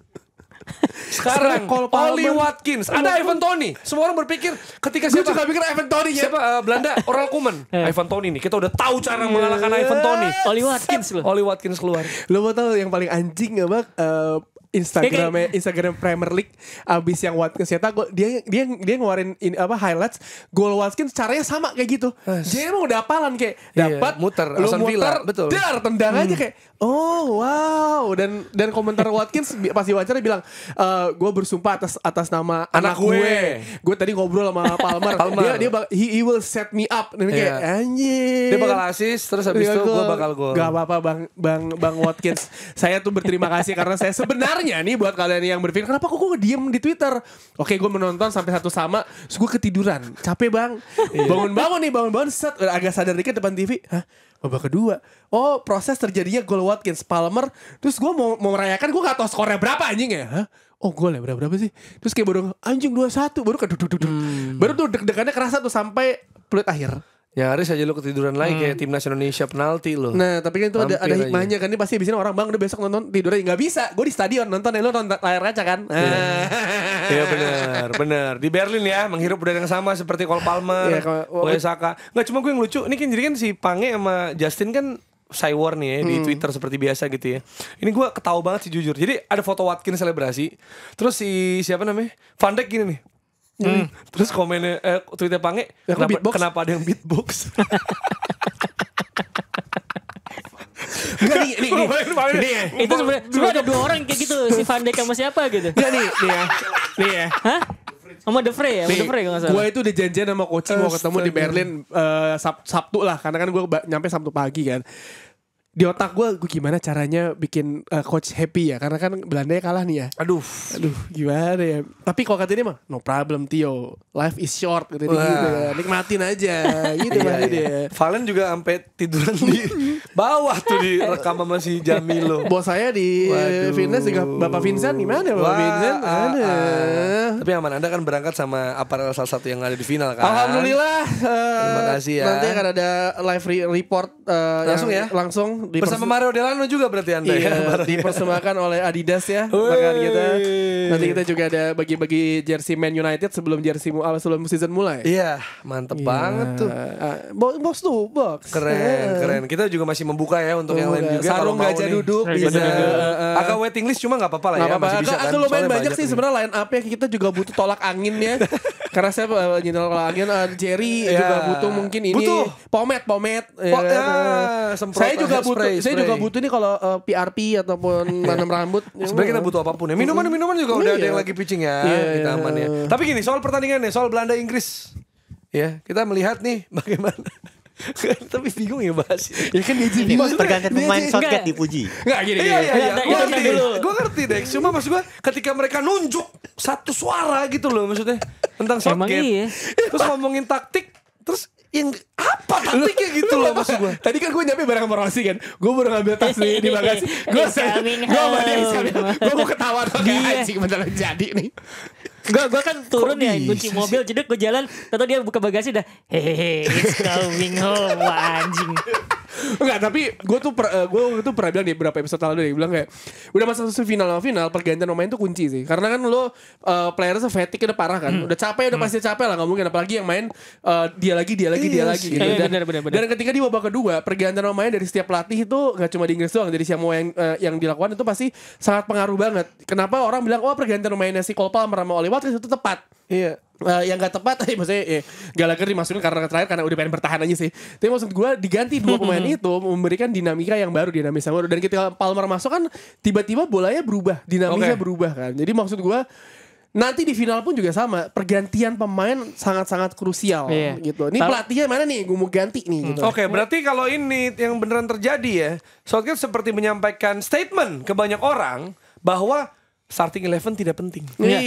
Sekarang Cole Oli Watkins, ada Ivan Tony Semua orang berpikir ketika siapa? Gue juga pikir Ivan Tony ya. Siapa uh, Belanda? Oral Kuman. Eh. Ivan Tony nih. Kita udah tahu cara mengalahkan Ivan Tony Oli Watkins loh. Oli Watkins keluar. Lo mau tahu yang paling anjing apa? Uh, Instagramnya Instagram Premier League abis yang Watkins ya gol dia dia dia ngeluarin in, apa highlights gol Watkins caranya sama kayak gitu. Dia emang udah apalan kayak dapat iya, muter lu muter, Villa. betul. Dar tendang hmm. aja kayak Oh wow dan dan komentar Watkins pasti wawancara bilang e, eh, gue bersumpah atas atas nama anak, anak gue. gue. tadi ngobrol sama Palmer. Palmer. Dia dia he, he will set me up. Dan yeah. kayak iya. anjing. Dia bakal asis terus habis iya, itu gue bakal gue. Gak apa-apa bang bang bang Watkins. saya tuh berterima kasih karena saya sebenarnya nih buat kalian yang berpikir kenapa kok gue diem di Twitter. Oke gue menonton sampai satu sama. Terus gue ketiduran. Capek bang. Iya. Bangun-bangun nih bangun-bangun set agak sadar dikit depan TV. Hah? babak kedua oh proses terjadinya gol Watkins Palmer terus gue mau, mau merayakan gue gak tau skornya berapa anjing ya Hah? oh golnya berapa berapa sih terus kayak baru anjing dua satu baru kan hmm. baru tuh deg-degannya kerasa tuh sampai peluit akhir Nyaris ya, aja lu ketiduran lagi hmm. kayak timnas Indonesia penalti lo. Nah, tapi kan itu Hampir ada, ada hikmahnya kan ini pasti di sini orang bang udah besok nonton tidur aja nggak bisa. Gue di stadion nonton ya lu nonton layar kaca kan. Iya yeah. benar, benar. Di Berlin ya menghirup udara yang sama seperti Cole Palmer, yeah, Oesaka. Nggak cuma gue yang lucu. Ini kan jadi kan si Pange sama Justin kan Cywar nih ya hmm. di Twitter seperti biasa gitu ya. Ini gue ketawa banget sih jujur. Jadi ada foto Watkins selebrasi. Terus si siapa namanya? Van Dijk gini nih. Hmm. Terus komennya eh, tweetnya Pange, ya, kenapa, beatbox? kenapa ada yang beatbox? Enggak nih, nih, nih, nih, nih. Itu sebenarnya ada dua orang kayak gitu, si Van Dijk sama siapa gitu. Enggak nih, nih ya. Nih ya. Hah? Sama The Frey ya, The Frey kalau salah. Gue itu udah janjian sama Koci mau ketemu di Berlin uh, Sabtu lah, karena kan gue nyampe Sabtu pagi kan di otak gue gue gimana caranya bikin uh, coach happy ya karena kan Belanda kalah nih ya aduh aduh gimana ya tapi kalau kata ini mah no problem Tio life is short gitu, gitu nikmatin aja iya, gitu lah iya, Valen juga sampai tiduran di bawah tuh di rekaman masih Jamilo bos saya di Waduh. fitness juga Bapak Vincent gimana ya, Bapak Wah, Vincent ah, ah. a. tapi aman anda kan berangkat sama apa salah satu yang ada di final kan Alhamdulillah uh, terima kasih ya nanti akan ada live re report uh, langsung ya langsung Bersama Mario Delano juga berarti Anda ya, iya, ya. Dipersembahkan oleh Adidas ya. Makan kita. Nanti kita juga ada bagi-bagi jersey Man United sebelum jersey uh, sebelum season mulai. Iya, mantep iya. banget tuh. Uh, box tuh, box. Keren, iya. keren. Kita juga masih membuka ya untuk oh, yang lain juga. Sarung gajah duduk bisa. Uh, Agak ah. waiting list cuma nggak apa-apa lah gak ya. Apa -apa. Masih bisa kan. Agak lumayan banyak sih sebenarnya line up ya kita juga butuh tolak anginnya. Karena saya uh, eh, nyintal kolagen uh, eh, Jerry yeah. juga butuh mungkin ini butuh. pomade. pomet. Ya po ya, ya, saya juga butuh spray, saya juga butuh ini kalau uh, PRP ataupun nanam iya. rambut. Ya, Sebenarnya kita butuh apapun ya. Minuman iya. minuman juga udah ada iya. yang lagi pitching ya. Yeah, kita aman ya. Tapi gini soal pertandingan nih soal Belanda Inggris. Ya, kita melihat nih bagaimana Tapi bingung ya bahas. Ya kan dia jadi Mas tergantung pemain shotcut dipuji. Enggak gini. Iya, iya, iya. Gue ngerti. Gue ngerti deh. Cuma maksud gue ketika mereka nunjuk satu suara gitu loh maksudnya tentang shotcut. Iya. Terus ngomongin taktik terus yang apa taktiknya gitu loh maksud gue tadi kan gue nyampe bareng sama kan gue baru ngambil tas nih di bagasi gue gue gue mau ketawa kayak anjing beneran jadi nih Gue gua kan turun ya kunci mobil jadi gue jalan, tahu dia buka bagasi dah. Hehehe, it's coming home anjing. Enggak, tapi gue tuh per, uh, eh, gue itu pernah bilang di beberapa episode lalu ya, dia bilang kayak udah masa final sama final pergantian pemain tuh kunci sih. Karena kan lo uh, eh, player fatigue udah parah kan. Hmm. Udah capek, udah hmm. pasti capek lah nggak mungkin apalagi yang main uh, dia lagi, dia lagi, yes. dia iya lagi gitu. Iya, dan, bener, bener, dan ketika di babak kedua pergantian pemain dari setiap pelatih itu gak cuma di Inggris doang, jadi semua yang uh, yang dilakukan itu pasti sangat pengaruh banget. Kenapa orang bilang oh pergantian pemainnya si Cole Palmer sama Oli Watkins itu tepat. Iya. Uh, yang gak tepat tadi eh, maksudnya ya, Gallagher dimasukin karena terakhir karena udah pengen bertahan aja sih. Tapi maksud gue diganti dua pemain itu memberikan dinamika yang baru, dinamis yang baru. Dan ketika Palmer masuk kan tiba-tiba bolanya berubah, dinamika okay. berubah kan. Jadi maksud gue nanti di final pun juga sama pergantian pemain sangat-sangat krusial iya. gitu. Ini pelatihnya mana nih? Gue mau ganti nih. Hmm. Gitu. Oke, okay, berarti kalau ini yang beneran terjadi ya, Southgate seperti menyampaikan statement ke banyak orang bahwa starting eleven tidak penting. Ya.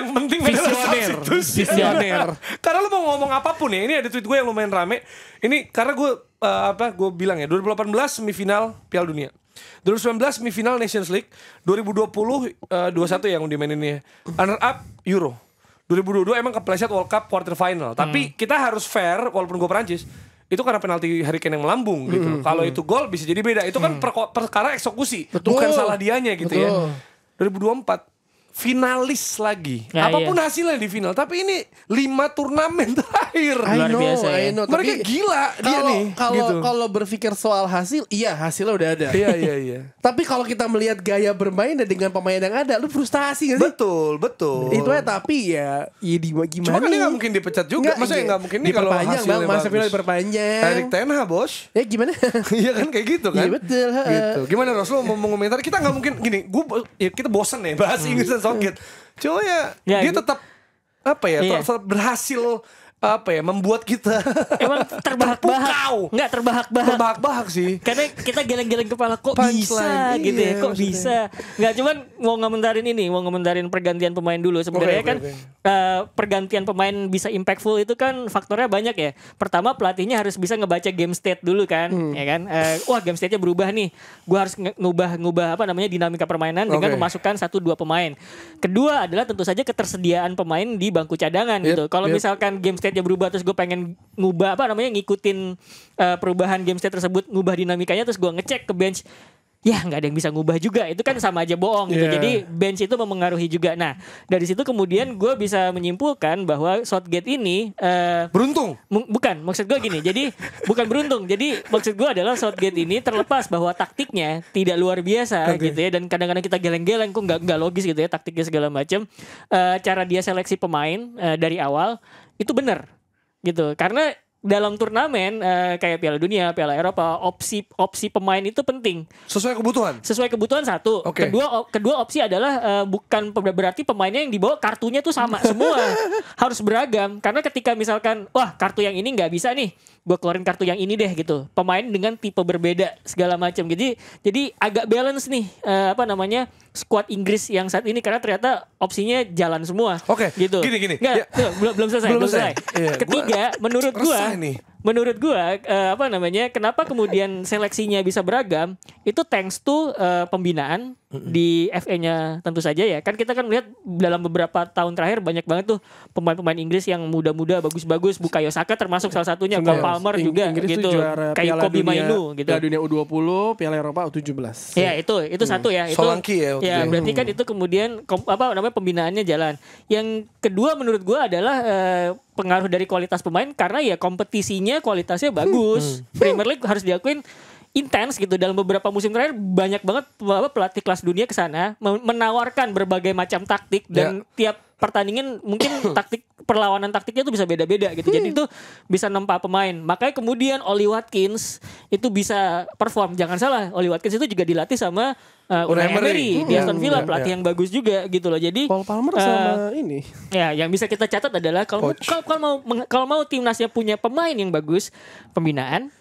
Yang penting visioner, visioner. karena lo mau ngomong apapun ya, ini ada tweet gue yang lumayan rame. Ini karena gue uh, apa? Gue bilang ya 2018 semifinal Piala Dunia. 2019 semifinal Nations League, 2020 uh, 21 yang dimainin ya. Runner up Euro. 2022 emang kepleset World Cup quarter final, tapi hmm. kita harus fair walaupun gue Perancis itu karena penalti Kane yang melambung gitu. Mm -hmm. Kalau hmm. itu gol bisa jadi beda. Itu kan mm. perkara eksekusi, Betul. bukan salah dianya gitu ya. Betul. ya. 2024 finalis lagi. Ya, Apapun iya. hasilnya di final, tapi ini lima turnamen terakhir. I know, biasa, ya. I know. Mereka tapi gila kalo, dia nih. Kalau gitu. kalau berpikir soal hasil, iya hasilnya udah ada. iya iya iya. tapi kalau kita melihat gaya bermain dan dengan pemain yang ada, lu frustasi gak sih? Betul betul. Itu ya tapi ya, ya di, gimana? Cuma kan dia gak mungkin dipecat juga. Nggak, Maksudnya iya. nggak mungkin nih kalau hasilnya bang, masa final diperpanjang. Erik Tenha bos. Ya gimana? Iya kan kayak gitu kan. Iya betul. Gitu. Gimana Rasul mau mengomentari? Kita nggak mungkin gini. Gue ya kita bosen nih bahas hmm. Inggris coba iya. cuma ya, ya dia gitu. tetap apa ya iya. tetap berhasil apa ya membuat kita emang terbahak-bahak nggak terbahak-bahak terbahak-bahak sih karena kita geleng-geleng kepala kok Punch bisa iya, gitu ya kok bisa Enggak cuman mau ngomentarin ini mau ngomentarin pergantian pemain dulu sebenarnya okay, kan okay. Uh, eh, pergantian pemain bisa impactful itu kan faktornya banyak ya pertama pelatihnya harus bisa ngebaca game state dulu kan hmm. ya kan uh, wah game state-nya berubah nih gua harus ngubah-ngubah apa namanya dinamika permainan okay. dengan memasukkan satu dua pemain kedua adalah tentu saja ketersediaan pemain di bangku cadangan yep, gitu kalau yep. misalkan game state state-nya berubah terus gue pengen ngubah apa namanya ngikutin uh, perubahan game state tersebut ngubah dinamikanya terus gue ngecek ke bench ya nggak ada yang bisa ngubah juga itu kan sama aja bohong gitu yeah. jadi bench itu memengaruhi juga nah dari situ kemudian gue bisa menyimpulkan bahwa shotgate ini uh, beruntung bukan maksud gue gini jadi bukan beruntung jadi maksud gue adalah shotgate ini terlepas bahwa taktiknya tidak luar biasa okay. gitu ya dan kadang-kadang kita geleng-geleng kok nggak nggak logis gitu ya taktiknya segala macam uh, eh, cara dia seleksi pemain uh, dari awal itu benar gitu karena dalam turnamen uh, kayak Piala Dunia, Piala Eropa, opsi opsi pemain itu penting. Sesuai kebutuhan. Sesuai kebutuhan satu. Okay. Kedua op, kedua opsi adalah uh, bukan berarti pemainnya yang dibawa kartunya tuh sama semua. Harus beragam karena ketika misalkan wah kartu yang ini nggak bisa nih, gue keluarin kartu yang ini deh gitu pemain dengan tipe berbeda segala macam jadi jadi agak balance nih uh, apa namanya squad Inggris yang saat ini karena ternyata opsinya jalan semua oke okay. gitu gini gini Nggak, ya. tuh, belum selesai belum, selesai, selesai. Iya, ketiga menurut gue menurut gua uh, apa namanya kenapa kemudian seleksinya bisa beragam itu thanks to uh, pembinaan mm -hmm. di FA-nya tentu saja ya kan kita kan lihat dalam beberapa tahun terakhir banyak banget tuh pemain-pemain Inggris yang muda-muda bagus-bagus Bukayo Saka termasuk salah satunya Cole Palmer Ing juga Inggris gitu kayak Kobe Mainu gitu Piala Dunia U20 Piala Eropa U17 ya itu itu hmm. satu ya itu Solanki ya ya berarti kan hmm. itu kemudian kom, apa namanya pembinaannya jalan yang kedua menurut gua adalah uh, pengaruh dari kualitas pemain karena ya kompetisinya kualitasnya bagus. Hmm. hmm. Premier League harus diakuin intens gitu dalam beberapa musim terakhir banyak banget pelatih kelas dunia ke sana menawarkan berbagai macam taktik dan yeah. tiap pertandingan mungkin taktik perlawanan taktiknya tuh bisa beda-beda gitu. Hmm. Jadi itu bisa nempa pemain. Makanya kemudian Oli Watkins itu bisa perform. Jangan salah, Oli Watkins itu juga dilatih sama uh, Unai Emery hmm. di Aston Villa, ya, pelatih ya. yang bagus juga gitu loh. Jadi Paul Palmer uh, ini. Ya, yang bisa kita catat adalah kalau kalau, mau kalau mau timnasnya punya pemain yang bagus, pembinaan,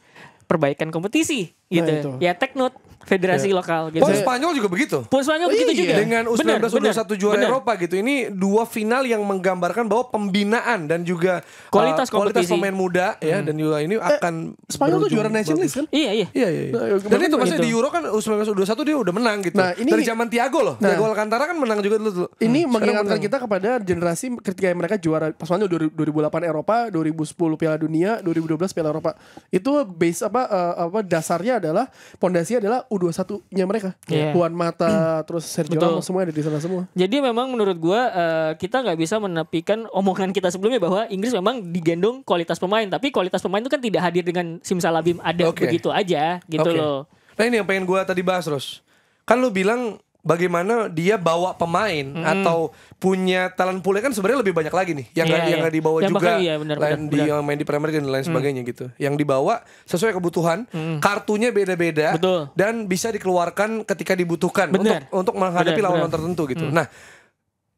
perbaikan kompetisi nah, gitu. Nah, ya take note Federasi lokal. Gitu. Pun Spanyol juga begitu. Pun Spanyol oh, begitu iya. juga. Dengan U19 bener, U21 bener, juara bener. Eropa gitu. Ini dua final yang menggambarkan bahwa pembinaan dan juga uh, kualitas, uh, kualitas pemain muda ya, hmm. ya dan juga ini eh, akan eh, Spanyol tuh juara Nations League kan? Iya iya. Iya iya. Nah, dan itu maksudnya gitu. di Euro kan U19 U21 dia udah menang gitu. Nah, ini, Dari zaman Thiago loh. Nah, Thiago Alcantara kan menang juga dulu. Ini hmm. mengingatkan kita kepada generasi ketika mereka juara pas Spanyol 2008 Eropa, 2010 Piala Dunia, 2012 Piala Eropa. Itu base apa uh, apa dasarnya adalah pondasinya adalah U21-nya mereka. Yeah. Puan Mata, terus Sergio Betul. Ramos semua ada di sana semua. Jadi memang menurut gua uh, kita nggak bisa menepikan omongan kita sebelumnya bahwa Inggris memang digendong kualitas pemain, tapi kualitas pemain itu kan tidak hadir dengan simsalabim ada okay. begitu aja gitu okay. loh. Nah ini yang pengen gua tadi bahas terus. Kan lu bilang bagaimana dia bawa pemain -hmm. atau punya talent poolnya kan sebenarnya lebih banyak lagi nih yang yeah, gak, yeah. yang gak iya. dibawa yang juga iya, benar, lain di benar. yang main di Premier League dan lain mm. sebagainya gitu yang dibawa sesuai kebutuhan mm. kartunya beda-beda dan bisa dikeluarkan ketika dibutuhkan bener. untuk untuk menghadapi lawan-lawan tertentu gitu mm. nah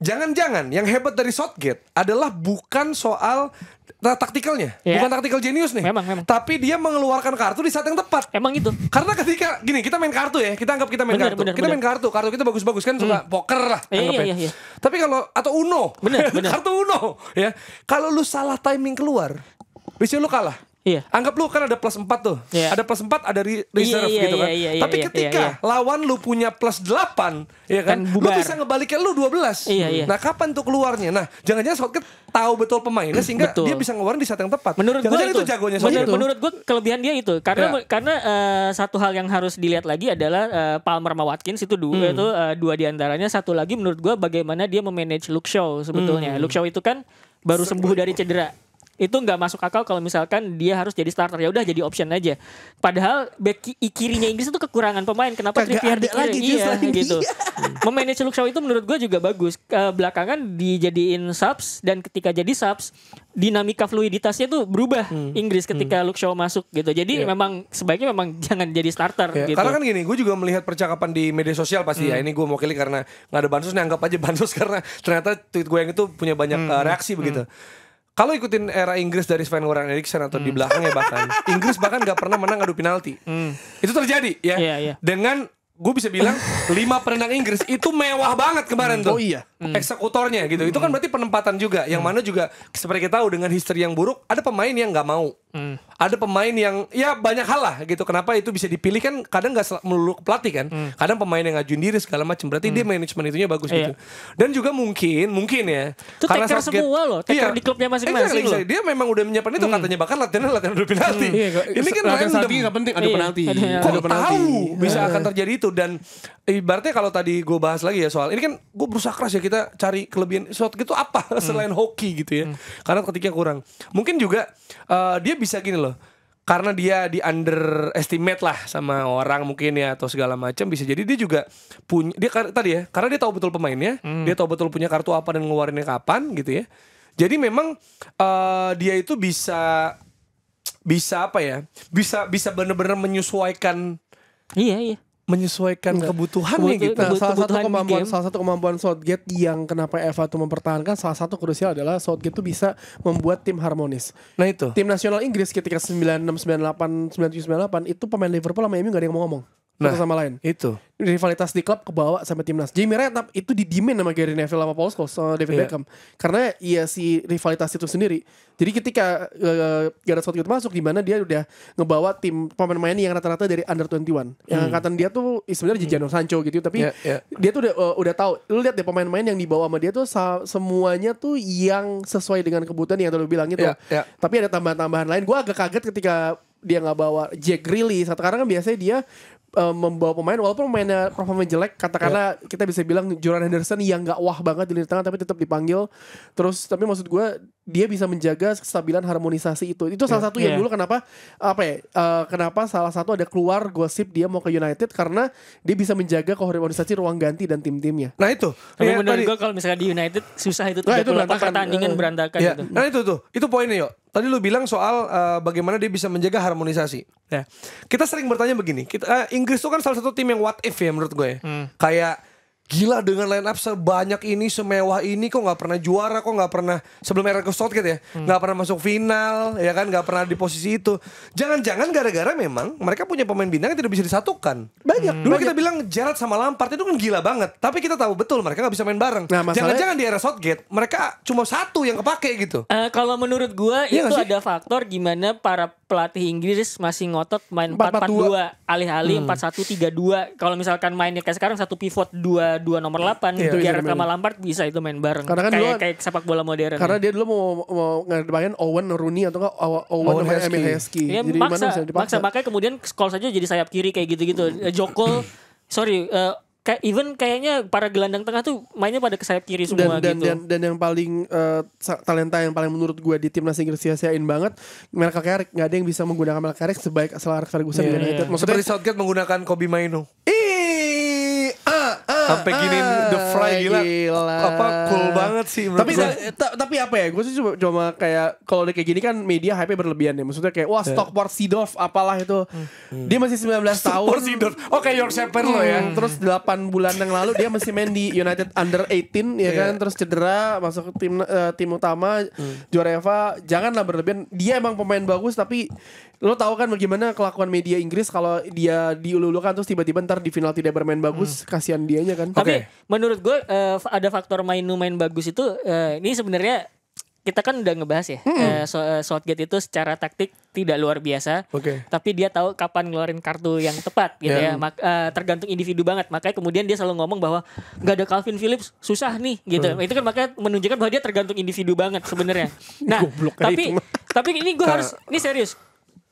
Jangan-jangan yang hebat dari Southgate adalah bukan soal nah, taktikalnya, yeah. bukan taktikal jenius nih. Memang, memang. Tapi dia mengeluarkan kartu di saat yang tepat. Emang itu. Karena ketika gini kita main kartu ya, kita anggap kita main bener, kartu. Bener, kita bener. main kartu, kartu kita bagus-bagus kan hmm. suka poker lah iya, Iya, iya, iya. Tapi kalau atau Uno, bener, bener. kartu Uno ya. Kalau lu salah timing keluar, bisa lu kalah. Iya. Anggap lu kan ada plus 4 tuh. Iya. Ada plus 4, ada reserve iya, iya, gitu kan. Iya, iya, iya Tapi iya, ketika iya, iya. lawan lu punya plus 8, ya kan? kan lu bisa ngebalikin lu 12. Iya, iya. Nah, kapan tuh keluarnya? Nah, jangan-jangan Southgate tahu betul pemainnya sehingga betul. dia bisa ngeluarin di saat yang tepat. Menurut jangan itu, itu jagonya Menurut, menurut gua kelebihan dia itu. Karena ya. karena uh, satu hal yang harus dilihat lagi adalah uh, Palmer sama Watkins itu dua hmm. itu uh, dua di antaranya. Satu lagi menurut gua bagaimana dia memanage Luke Shaw sebetulnya. Hmm. Luke Shaw itu kan baru sembuh dari cedera itu nggak masuk akal kalau misalkan dia harus jadi starter ya udah jadi option aja padahal back kirinya Inggris itu kekurangan pemain kenapa Trippier di kiri iya gitu iya. memanage Luke Shaw itu menurut gue juga bagus Ke belakangan dijadiin subs dan ketika jadi subs dinamika fluiditasnya tuh berubah hmm. Inggris ketika hmm. Luke Shaw masuk gitu jadi yeah. memang sebaiknya memang jangan jadi starter yeah. gitu karena kan gini gue juga melihat percakapan di media sosial pasti ya. hmm. ya ini gue mau kali karena nggak ada bansos nih anggap aja bansos karena ternyata tweet gue yang itu punya banyak hmm. Eh, reaksi hmm. begitu hmm kalau ikutin era Inggris dari Sven Goran Eriksson atau hmm. di belakangnya bahkan Inggris bahkan gak pernah menang adu penalti. Hmm. Itu terjadi ya. Yeah, yeah. Dengan gue bisa bilang lima perenang Inggris itu mewah banget kemarin hmm. tuh. Oh iya hmm. eksekutornya gitu. Hmm. Itu kan hmm. berarti penempatan juga. Yang hmm. mana juga seperti kita tahu dengan history yang buruk, ada pemain yang nggak mau. Hmm. Ada pemain yang ya banyak hal lah gitu. Kenapa itu bisa dipilih kan kadang nggak melulu pelatih kan. Hmm. Kadang pemain yang ngajuin diri segala macam. Berarti hmm. dia manajemen itunya bagus iya. gitu. Dan juga mungkin mungkin ya. Itu karena taker Southgate, semua loh. Taker iya, di klubnya masing-masing exactly, loh. Dia memang udah menyiapkan itu hmm. katanya bahkan latihan latihan udah penalti. Hmm. Iya, Ini kan latihan penting ada iya. penalti. Kok ada penalti. tahu bisa akan terjadi itu dan ibaratnya kalau tadi gue bahas lagi ya soal ini kan gue berusaha keras ya kita cari kelebihan shot gitu apa hmm. selain hoki gitu ya hmm. karena ketika kurang mungkin juga uh, dia bisa gini loh karena dia di underestimate lah sama orang mungkin ya atau segala macam bisa jadi dia juga punya dia tadi ya karena dia tahu betul pemainnya hmm. dia tahu betul punya kartu apa dan ngeluarinnya kapan gitu ya jadi memang uh, dia itu bisa bisa apa ya bisa bisa benar-benar menyesuaikan iya iya menyesuaikan Enggak. Gitu. kebutuhan nih kita. Kebutuhan salah satu kemampuan salah satu kemampuan Southgate yang kenapa Eva tuh mempertahankan salah satu krusial adalah Southgate tuh bisa membuat tim harmonis. Nah itu. Tim nasional Inggris ketika 96 98 97 98 itu pemain Liverpool sama MU gak ada yang mau ngomong nah, satu sama lain. Itu. Rivalitas di klub kebawa sama timnas. Jamie Redknapp itu didimin sama Gary Neville sama Paul Scholes sama David yeah. Beckham. Karena ya si rivalitas itu sendiri. Jadi ketika uh, Gareth Southgate masuk di mana dia udah ngebawa tim pemain-pemain yang rata-rata dari under 21. Yang hmm. dia tuh sebenarnya Jano hmm. Sancho gitu tapi yeah, yeah. dia tuh udah uh, udah tahu. Lu lihat deh pemain-pemain yang dibawa sama dia tuh semuanya tuh yang sesuai dengan kebutuhan yang tadi lu bilang itu. Yeah, yeah. Tapi ada tambahan-tambahan lain. Gua agak kaget ketika dia nggak bawa Jack Grealish. Sekarang kan biasanya dia uh, membawa pemain walaupun pemainnya performa jelek katakanlah yeah. kita bisa bilang Jordan Henderson yang nggak wah banget di lini tengah tapi tetap dipanggil terus tapi maksud gue dia bisa menjaga kestabilan harmonisasi itu. Itu salah yeah, satu yang iya. dulu kenapa apa ya? Uh, kenapa salah satu ada keluar gosip dia mau ke United karena dia bisa menjaga harmonisasi ruang ganti dan tim-timnya. Nah itu. Tapi ya, menurut gue kalau misalnya di United susah itu tuh nah, itu berantakan. pertandingan uh, berantakan yeah. gitu. Nah itu tuh. Itu poinnya yuk. Tadi lu bilang soal uh, bagaimana dia bisa menjaga harmonisasi. Ya. Kita sering bertanya begini. Kita uh, Inggris tuh kan salah satu tim yang what if ya menurut gue. Ya. Hmm. Kayak gila dengan line up sebanyak ini semewah ini kok nggak pernah juara kok nggak pernah sebelum era ke Southgate gitu ya hmm. nggak hmm. pernah masuk final ya kan nggak pernah di posisi itu jangan-jangan gara-gara memang mereka punya pemain bintang yang tidak bisa disatukan banyak hmm. dulu banyak. kita bilang Gerrard sama Lampard itu kan gila banget tapi kita tahu betul mereka nggak bisa main bareng nah, jangan-jangan nah, di era Southgate mereka cuma satu yang kepake gitu uh, kalau menurut gua ya itu ada faktor gimana para pelatih Inggris masih ngotot main 4-4-2 alih-alih hmm. 4-1-3-2. Kalau misalkan mainnya kayak sekarang satu pivot 2-2 nomor 8 yeah, Gerrard sama Lampard bisa itu main bareng. Karena kan kayak dulu, kayak sepak bola modern. Karena ya. dia dulu mau mau ngedebain Owen Rooney atau enggak Owen, Owen Heskey. Heskey. Ya, jadi maksa, mana bisa dipaksa. Maksa makanya kemudian Scholes saja jadi sayap kiri kayak gitu-gitu. Eh, Jokol sorry uh, kayak even kayaknya para gelandang tengah tuh mainnya pada ke sayap kiri semua dan, dan, gitu. Dan dan yang paling uh, talenta yang paling menurut gue di timnas Inggris sia-siain banget mereka Carrick nggak ada yang bisa menggunakan mereka Carrick sebaik selar Ferguson yeah, United. yeah. Maksudnya, Seperti Southgate menggunakan Kobe Mainu. Iya sampai gini the Fly gila. gila. Apa cool banget sih Tapi gue. tapi apa ya? Gue sih cuma, cuma kayak kalau kayak gini kan media hype berlebihan ya. Maksudnya kayak wah iya. Stockport Sidov apalah itu. Hmm. Dia masih 19 tahun. Stockport Oke, okay, Yorkshire hmm. lo ya. Hmm. Terus 8 bulan yang lalu dia masih main di United Under 18 ya yeah. kan. Terus cedera masuk tim uh, tim utama hmm. juara Eva, Janganlah berlebihan. Dia emang pemain bagus tapi lo tau kan bagaimana kelakuan media Inggris kalau dia diululukan terus tiba-tiba ntar di final tidak bermain bagus, hmm. kasihan dianya kan. Okay. Tapi menurut gue uh, ada faktor nu main bagus itu uh, ini sebenarnya kita kan udah ngebahas ya hmm. uh, so, uh, itu secara taktik tidak luar biasa, okay. tapi dia tahu kapan ngeluarin kartu yang tepat gitu yeah. ya. Mak, uh, tergantung individu banget. Makanya kemudian dia selalu ngomong bahwa nggak ada Calvin Phillips susah nih gitu. Hmm. Itu kan makanya menunjukkan bahwa dia tergantung individu banget sebenarnya. nah, tapi tapi ini gue harus ini serius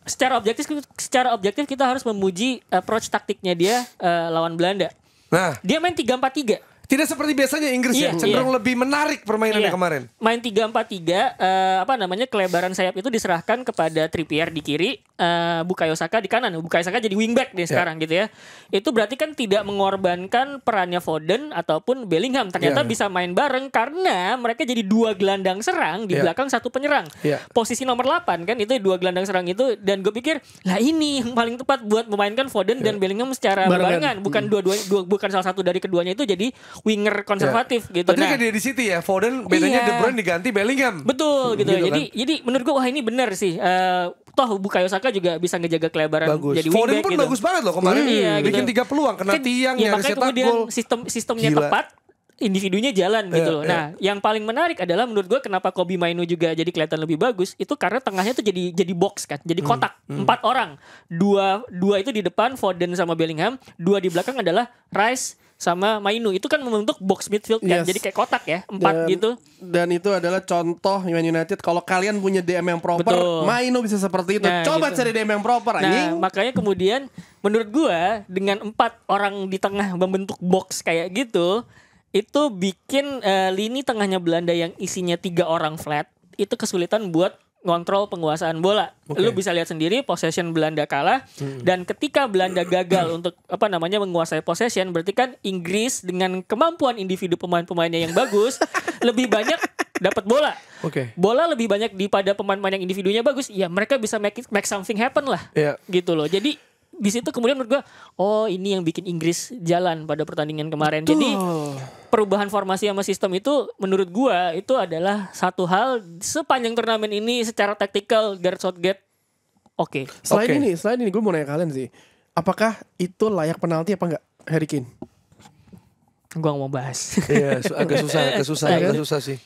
secara objektif secara objektif kita harus memuji approach taktiknya dia uh, lawan Belanda. Nah, dia main tiga empat tiga. Tidak seperti biasanya Inggris ya, iya, ya, cenderung iya. lebih menarik permainannya iya. kemarin. Main 3-4-3, uh, eh, apa namanya kelebaran sayap itu diserahkan kepada Trippier di kiri, uh, Bukayo Saka di kanan. Bukayo Saka jadi wingback sekarang yeah. sekarang gitu ya. Itu berarti kan tidak mengorbankan perannya Foden ataupun Bellingham. Ternyata yeah. bisa main bareng karena mereka jadi dua gelandang serang di yeah. belakang satu penyerang. Yeah. Posisi nomor 8 kan itu dua gelandang serang itu dan gue pikir lah ini yang paling tepat buat memainkan Foden yeah. dan Bellingham secara barengan, bukan dua hmm. -dua, dua, bukan salah satu dari keduanya itu jadi winger ya. konservatif yeah. gitu. Tapi kan nah, kayak di City ya, Foden bedanya iya. De Bruyne diganti Bellingham. Betul hmm. gitu. gitu jadi kan? jadi menurut gua wah ini benar sih. Uh, toh Bukayo Saka juga bisa ngejaga kelebaran bagus. jadi Foden pun gitu. bagus banget loh kemarin. Hmm, iya, gitu. Bikin tiga peluang kena tiang ya, nyaris cetak Sistem sistemnya Gila. tepat individunya jalan gitu loh. Eh, nah, eh. yang paling menarik adalah menurut gue kenapa Kobe Mainu juga jadi kelihatan lebih bagus itu karena tengahnya tuh jadi jadi box kan, jadi hmm, kotak mm. empat orang, dua dua itu di depan Foden sama Bellingham, dua di belakang adalah Rice sama Mainu itu kan membentuk box midfield kan yes. jadi kayak kotak ya empat dan, gitu dan itu adalah contoh Man United kalau kalian punya DM yang proper Betul. Mainu bisa seperti itu nah, coba gitu. cari DM yang proper nah anjing. makanya kemudian menurut gua dengan empat orang di tengah membentuk box kayak gitu itu bikin uh, lini tengahnya Belanda yang isinya tiga orang flat itu kesulitan buat ngontrol penguasaan bola. Okay. Lu bisa lihat sendiri possession Belanda kalah hmm. dan ketika Belanda gagal untuk apa namanya menguasai possession berarti kan Inggris dengan kemampuan individu pemain-pemainnya yang bagus lebih banyak dapat bola. Oke. Okay. Bola lebih banyak daripada pemain-pemain yang individunya bagus. Ya mereka bisa make it, make something happen lah. Yeah. Gitu loh. Jadi di situ kemudian menurut gua oh ini yang bikin Inggris jalan pada pertandingan kemarin. Betul. Jadi perubahan formasi sama sistem itu menurut gua itu adalah satu hal sepanjang turnamen ini secara taktikal Gareth Southgate oke. Okay. Selain okay. ini, selain ini gue mau nanya kalian sih. Apakah itu layak penalti apa enggak Harry Kane? Gue mau bahas. Iya, agak susah, agak susah, nah, agak iya. susah sih.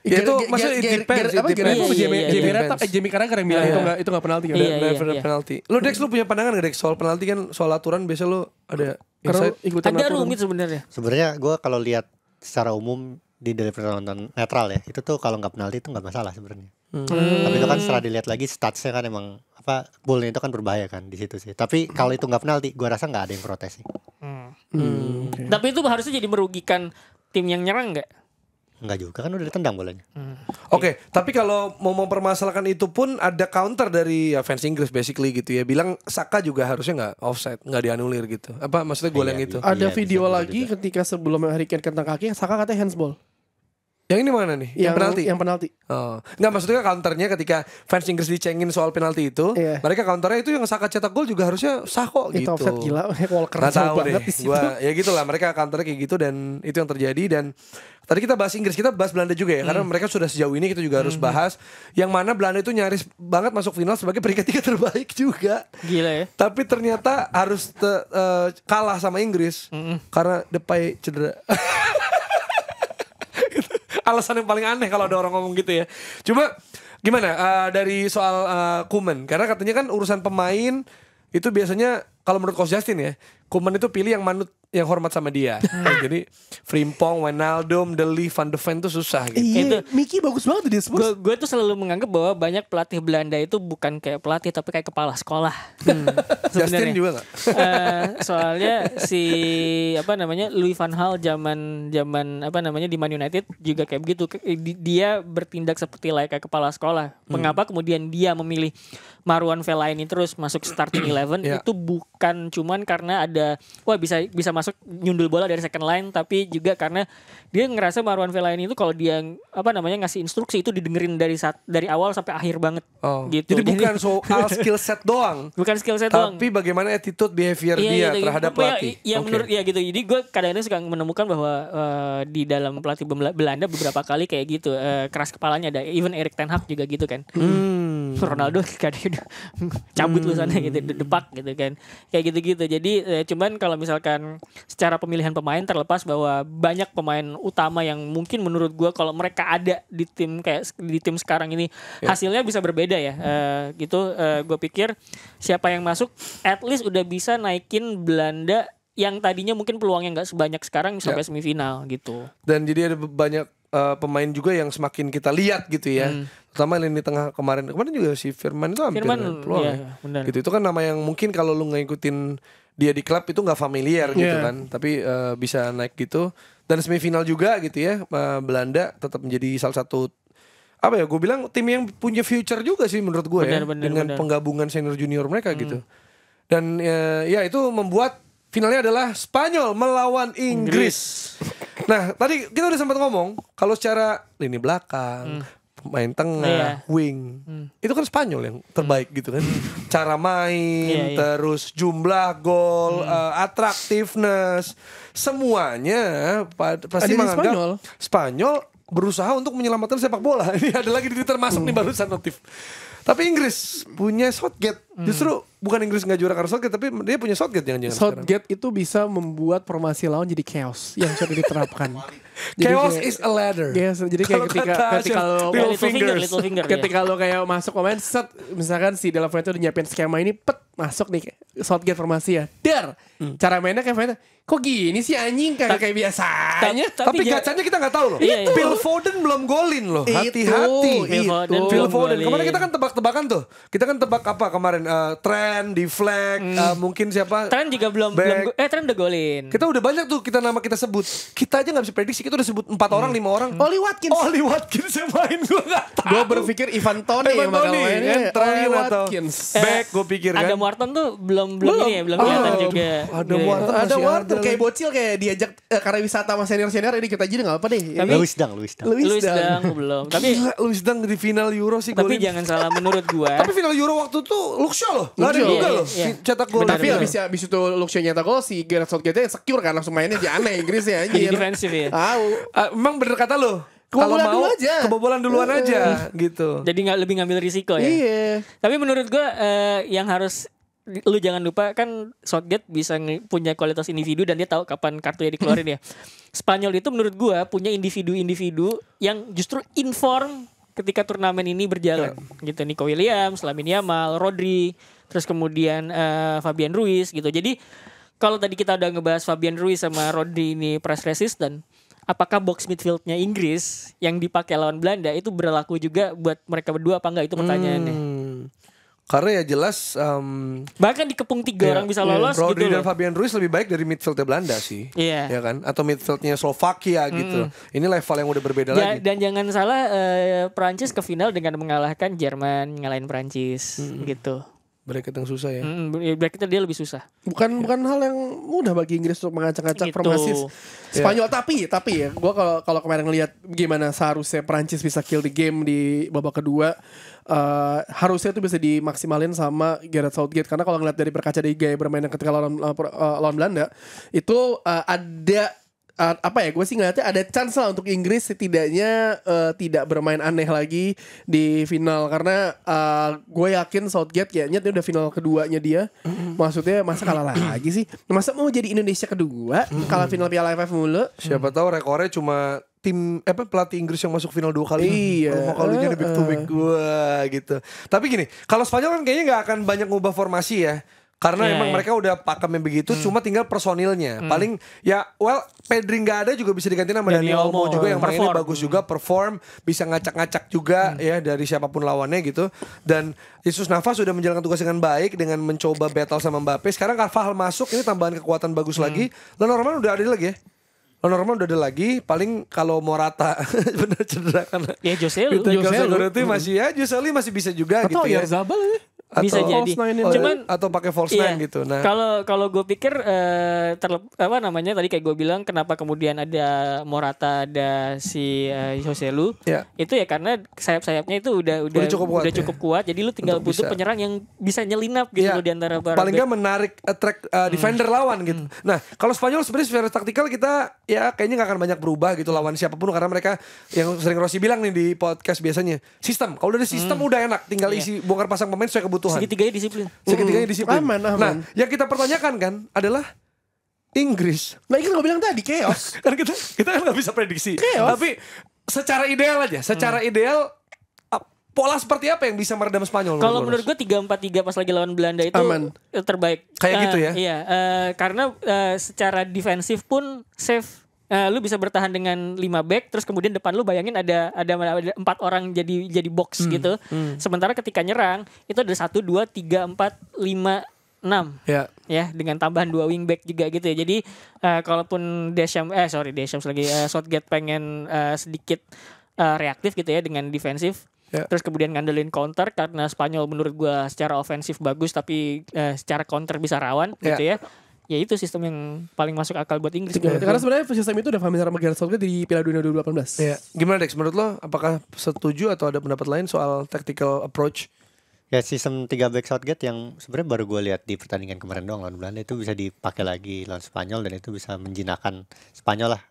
Ya, itu maksudnya it depends. Apa iya, Jamie Rata eh Jamie Carragher yang bilang iya, itu enggak iya. itu enggak penalti enggak ada penalti. Lu Dex lu punya pandangan enggak Dex soal penalti kan soal aturan biasa lu ada karena ikutan rumit sebenarnya. Sebenarnya gue kalau lihat secara umum di delivery nonton netral ya itu tuh kalau nggak penalti itu nggak masalah sebenarnya. Hmm. Tapi itu kan setelah dilihat lagi statsnya kan emang apa golnya itu kan berbahaya kan di situ sih. Tapi kalau itu nggak penalti, gue rasa nggak ada yang protes sih. Hmm. Hmm. Okay. Tapi itu harusnya jadi merugikan tim yang nyerang nggak? Enggak juga kan udah ditendang bolanya. Hmm. Oke, okay. tapi kalau mau mempermasalahkan itu pun ada counter dari ya, fans Inggris basically gitu ya. Bilang Saka juga harusnya nggak offside, nggak dianulir gitu. Apa maksudnya gol iya, yang itu? Iya, ada iya, video lagi juga. Gitu. ketika sebelum Harry Kane kentang kaki, Saka katanya handsball. Yang ini mana nih? Yang, yang penalti. Yang penalti. Oh. Enggak maksudnya counternya ketika fans Inggris dicengin soal penalti itu, yeah. mereka counternya itu yang Saka cetak gol juga harusnya sah kok gitu. Itu offset gila, Walker nah, tahu banget deh. Gua, ya lah, mereka counternya kayak gitu dan itu yang terjadi dan tadi kita bahas Inggris, kita bahas Belanda juga ya hmm. karena mereka sudah sejauh ini kita juga harus hmm. bahas yang mana Belanda itu nyaris banget masuk final sebagai peringkat tiga terbaik juga. Gila ya. Tapi ternyata harus te, uh, kalah sama Inggris hmm. karena Depay cedera. alasan yang paling aneh kalau ada orang ngomong gitu ya. Cuma gimana uh, dari soal uh, Kuman karena katanya kan urusan pemain itu biasanya kalau menurut Coach Justin ya Kuman itu pilih yang manut yang hormat sama dia. Hmm. Jadi Frimpong, Wijnaldum, Deli, Van de Ven itu susah gitu. Iya, itu, Mickey bagus banget tuh dia sebut. Gue tuh selalu menganggap bahwa banyak pelatih Belanda itu bukan kayak pelatih tapi kayak kepala sekolah. Hmm. Justin juga gak? uh, eh, soalnya si apa namanya Louis van Gaal zaman zaman apa namanya di Man United juga kayak begitu. Eh, dia bertindak seperti layaknya kepala sekolah. Hmm. Mengapa kemudian dia memilih Marwan Fellaini terus masuk starting eleven yeah. itu bukan cuman karena ada udah wah bisa bisa masuk nyundul bola dari second line tapi juga karena dia ngerasa Marwan Fellaini itu kalau dia apa namanya ngasih instruksi itu didengerin dari saat dari awal sampai akhir banget oh. gitu. Jadi, Jadi bukan soal skill set doang. Bukan skill set tapi doang. Tapi bagaimana attitude behavior iya, dia gitu, terhadap gitu. pelatih. Ya, okay. menurut ya gitu. Jadi gue kadang-kadang suka menemukan bahwa uh, di dalam pelatih Belanda beberapa kali kayak gitu uh, keras kepalanya ada even Erik ten Hag juga gitu kan. Hmm. Ronaldo kadang cabut hmm. lu sana gitu depak gitu kan. Kayak gitu-gitu. Jadi uh, cuman kalau misalkan secara pemilihan pemain terlepas bahwa banyak pemain utama yang mungkin menurut gue kalau mereka ada di tim kayak di tim sekarang ini yeah. hasilnya bisa berbeda ya hmm. uh, gitu uh, eh, gue pikir siapa yang masuk at least udah bisa naikin Belanda yang tadinya mungkin peluangnya nggak sebanyak sekarang ya. sampai yeah. semifinal gitu. Dan jadi ada banyak uh, pemain juga yang semakin kita lihat gitu ya. Hmm. Terutama lini tengah kemarin. Kemarin juga si Firman itu hampir Firman, peluang. Iya, ya. Gitu itu kan nama yang mungkin kalau lu ngikutin dia di klub itu nggak familiar yeah. gitu iya. kan tapi uh, bisa naik gitu dan semifinal juga gitu ya uh, Belanda tetap menjadi salah satu apa ya gue bilang tim yang punya future juga sih menurut gue ya bener, dengan bener. penggabungan senior junior mereka gitu. hmm. gitu dan uh, ya itu membuat finalnya adalah Spanyol melawan Inggris. Inggris. Nah, tadi kita udah sempat ngomong kalau secara lini belakang, hmm main tengah, yeah. wing. Hmm. Itu kan Spanyol yang terbaik hmm. gitu kan. Cara main, yeah, yeah. terus jumlah gol, hmm. uh, semuanya pasti Ada menganggap Spanyol. Spanyol berusaha untuk menyelamatkan sepak bola. Ini ada lagi di Twitter hmm. nih barusan notif. Tapi Inggris punya Southgate. Hmm. Justru bukan Inggris nggak juara karena Southgate, tapi dia punya Southgate yang jangan Southgate sekarang. itu bisa membuat formasi lawan jadi chaos yang sudah diterapkan. chaos kayak, is a ladder. Chaos, iya, jadi kayak kalo ketika kata ketika lo little, little finger, little finger, ketika iya. lo kayak masuk komen set misalkan si Della itu udah nyiapin skema ini pet masuk nih short shotgun formasi ya. Der. Hmm. Cara mainnya kayak mainnya. Kok gini sih anjing kayak kayak biasanya. Ta tapi, tapi gacanya kita nggak tahu loh. Iya, iya. Phil Foden belum golin loh. Hati-hati. itu Phil Foden. Kemarin kita kan tebak-tebakan tuh. Kita kan tebak apa kemarin uh, di flag, hmm. uh, mungkin siapa? tren juga belum Back. belum eh tren udah golin. Kita udah banyak tuh kita nama kita sebut. Kita aja nggak bisa prediksi. Kita udah sebut empat hmm. orang, lima orang. Hmm. Oli Watkins. Oli Watkins yang main gue nggak tahu. Gue berpikir Ivan Toni yang bakal main. Kan Trent atau Watkins. Back gue pikir eh, kan. Ada Wharton tuh belum belum, belum. ini ya, belum ah, kelihatan juga. Oh, ada gitu. Iya, Wharton, iya. ada Wharton kayak bocil kayak diajak eh, karena wisata sama senior-senior ini kita jadi enggak apa deh. Tapi, Louis Dang, Louis Dang. Louis, Dang. Dang belum. Tapi Gila, Louis Dang di final Euro sih Tapi golin. jangan salah menurut gua. tapi final Euro waktu tuh Luxio loh. Enggak ada juga iya, loh. Cetak gol. Tapi habis habis itu Luxio nyetak gol si Gareth Southgate yang secure kan langsung mainnya jadi aneh Inggris ya anjir. defensif ya. Ah, emang bener kata lo mau dulu aja kebobolan duluan uh, aja gitu jadi nggak lebih ngambil risiko ya iya tapi menurut gue uh, yang harus lu jangan lupa kan Southgate bisa punya kualitas individu dan dia tahu kapan kartunya dikeluarin ya. Spanyol itu menurut gua punya individu-individu yang justru inform ketika turnamen ini berjalan. Yeah. Gitu Nico Williams, Lamin Yamal, Rodri, terus kemudian uh, Fabian Ruiz gitu. Jadi kalau tadi kita udah ngebahas Fabian Ruiz sama Rodri ini press resistant, apakah box midfieldnya Inggris yang dipakai lawan Belanda itu berlaku juga buat mereka berdua apa enggak itu pertanyaannya. Hmm. Karena ya jelas um, bahkan dikepung tiga ya, orang bisa iya, lolos Rodri gitu dan Fabian Ruiz lebih baik dari midfieldnya Belanda sih. Iya. Yeah. Ya kan? Atau midfieldnya Slovakia mm. gitu. Hmm. Ini level yang udah berbeda ja ya, lagi. Dan jangan salah uh, Prancis ke final dengan mengalahkan Jerman, ngalahin Prancis mm. gitu bracket yang susah ya. Mm, bracketnya dia lebih susah. Bukan ya. bukan hal yang mudah bagi Inggris untuk mengacak-acak gitu. formasi Spanyol ya. tapi tapi ya gua kalau kalau kemarin ngelihat gimana seharusnya Prancis bisa kill the game di babak kedua uh, harusnya itu bisa dimaksimalin sama Gareth Southgate karena kalau ngeliat dari berkaca dari gaya bermain yang ketika lawan uh, lawan Belanda itu uh, ada apa ya gue sih ngeliatnya ada chance lah untuk Inggris setidaknya uh, tidak bermain aneh lagi di final karena uh, eh, gue yakin Southgate kayaknya itu udah final keduanya dia maksudnya masa kalah lagi sih masa mau jadi Indonesia kedua mm kalah final Piala AFF mulu siapa tahu rekornya cuma tim eh, apa pelatih Inggris yang masuk final dua kali iya mau kalinya uh, uh. to big gue gitu tapi gini kalau Spanyol kan kayaknya nggak akan banyak ngubah formasi ya karena yeah, emang yeah. mereka udah pakemnya begitu hmm. cuma tinggal personilnya hmm. paling ya well Pedri nggak ada juga bisa diganti nama Dani Olmo juga yang perform. mainnya bagus juga hmm. perform bisa ngacak-ngacak juga hmm. ya dari siapapun lawannya gitu dan Yesus Nafas sudah menjalankan tugas dengan baik dengan mencoba battle sama Mbappe sekarang Carvajal masuk ini tambahan kekuatan bagus hmm. lagi lo normal udah ada lagi ya Lo normal udah ada lagi, paling kalau mau rata bener cedera karena ya Jose Lu, Jose masih ya Jose masih bisa juga Atau gitu ya. Zabal ya atau bisa jadi nine cuman atau pakai false iya, nine gitu nah kalau kalau gue pikir uh, eh, terlep, apa namanya tadi kayak gue bilang kenapa kemudian ada Morata ada si uh, eh, Joselu yeah. itu ya karena sayap-sayapnya itu udah udah udah cukup kuat, ya. cukup ya. kuat jadi lu tinggal Untuk butuh penyerang yang bisa nyelinap gitu yeah. di antara barang paling nggak menarik attract uh, eh, hmm. defender hmm. lawan gitu hmm. nah kalau Spanyol sebenarnya secara taktikal kita ya kayaknya nggak akan banyak berubah gitu lawan siapapun karena mereka yang sering Rossi bilang nih di podcast biasanya sistem kalau udah ada sistem hmm. udah enak tinggal yeah. isi bongkar pasang pemain sesuai kebutuhan Tuhan. Segitiganya disiplin. Segitiganya hmm. disiplin. Aman, aman. Nah, yang kita pertanyakan kan adalah Inggris. Nah itu kan gue bilang tadi chaos. kan kita kita kan nggak bisa prediksi. Chaos. Tapi secara ideal aja, secara hmm. ideal pola seperti apa yang bisa meredam Spanyol? Kalau menurut gue tiga empat tiga pas lagi lawan Belanda itu Aman. terbaik. Kayak uh, gitu eh, ya? Iya, uh, karena uh, secara defensif pun safe uh, lu bisa bertahan dengan 5 back terus kemudian depan lu bayangin ada ada empat orang jadi jadi box hmm. gitu. Hmm. Sementara ketika nyerang itu ada satu dua tiga empat lima enam ya. ya dengan tambahan dua wing back juga gitu ya jadi uh, kalaupun Desham eh sorry Desham lagi uh, eh, Shotgate pengen uh, sedikit uh, reaktif gitu ya dengan defensif Yeah. terus kemudian ngandelin counter karena Spanyol menurut gua secara ofensif bagus tapi uh, secara counter bisa rawan yeah. gitu ya ya itu sistem yang paling masuk akal buat Inggris. Ya, karena sebenarnya sistem itu udah familiar sama Gareth Southgate di Piala Dunia 2018. Iya. Gimana Dex menurut lo apakah setuju atau ada pendapat lain soal tactical approach? Ya sistem 3 back Southgate yang sebenarnya baru gue lihat di pertandingan kemarin doang lawan Belanda itu bisa dipakai lagi lawan Spanyol dan itu bisa menjinakkan Spanyol lah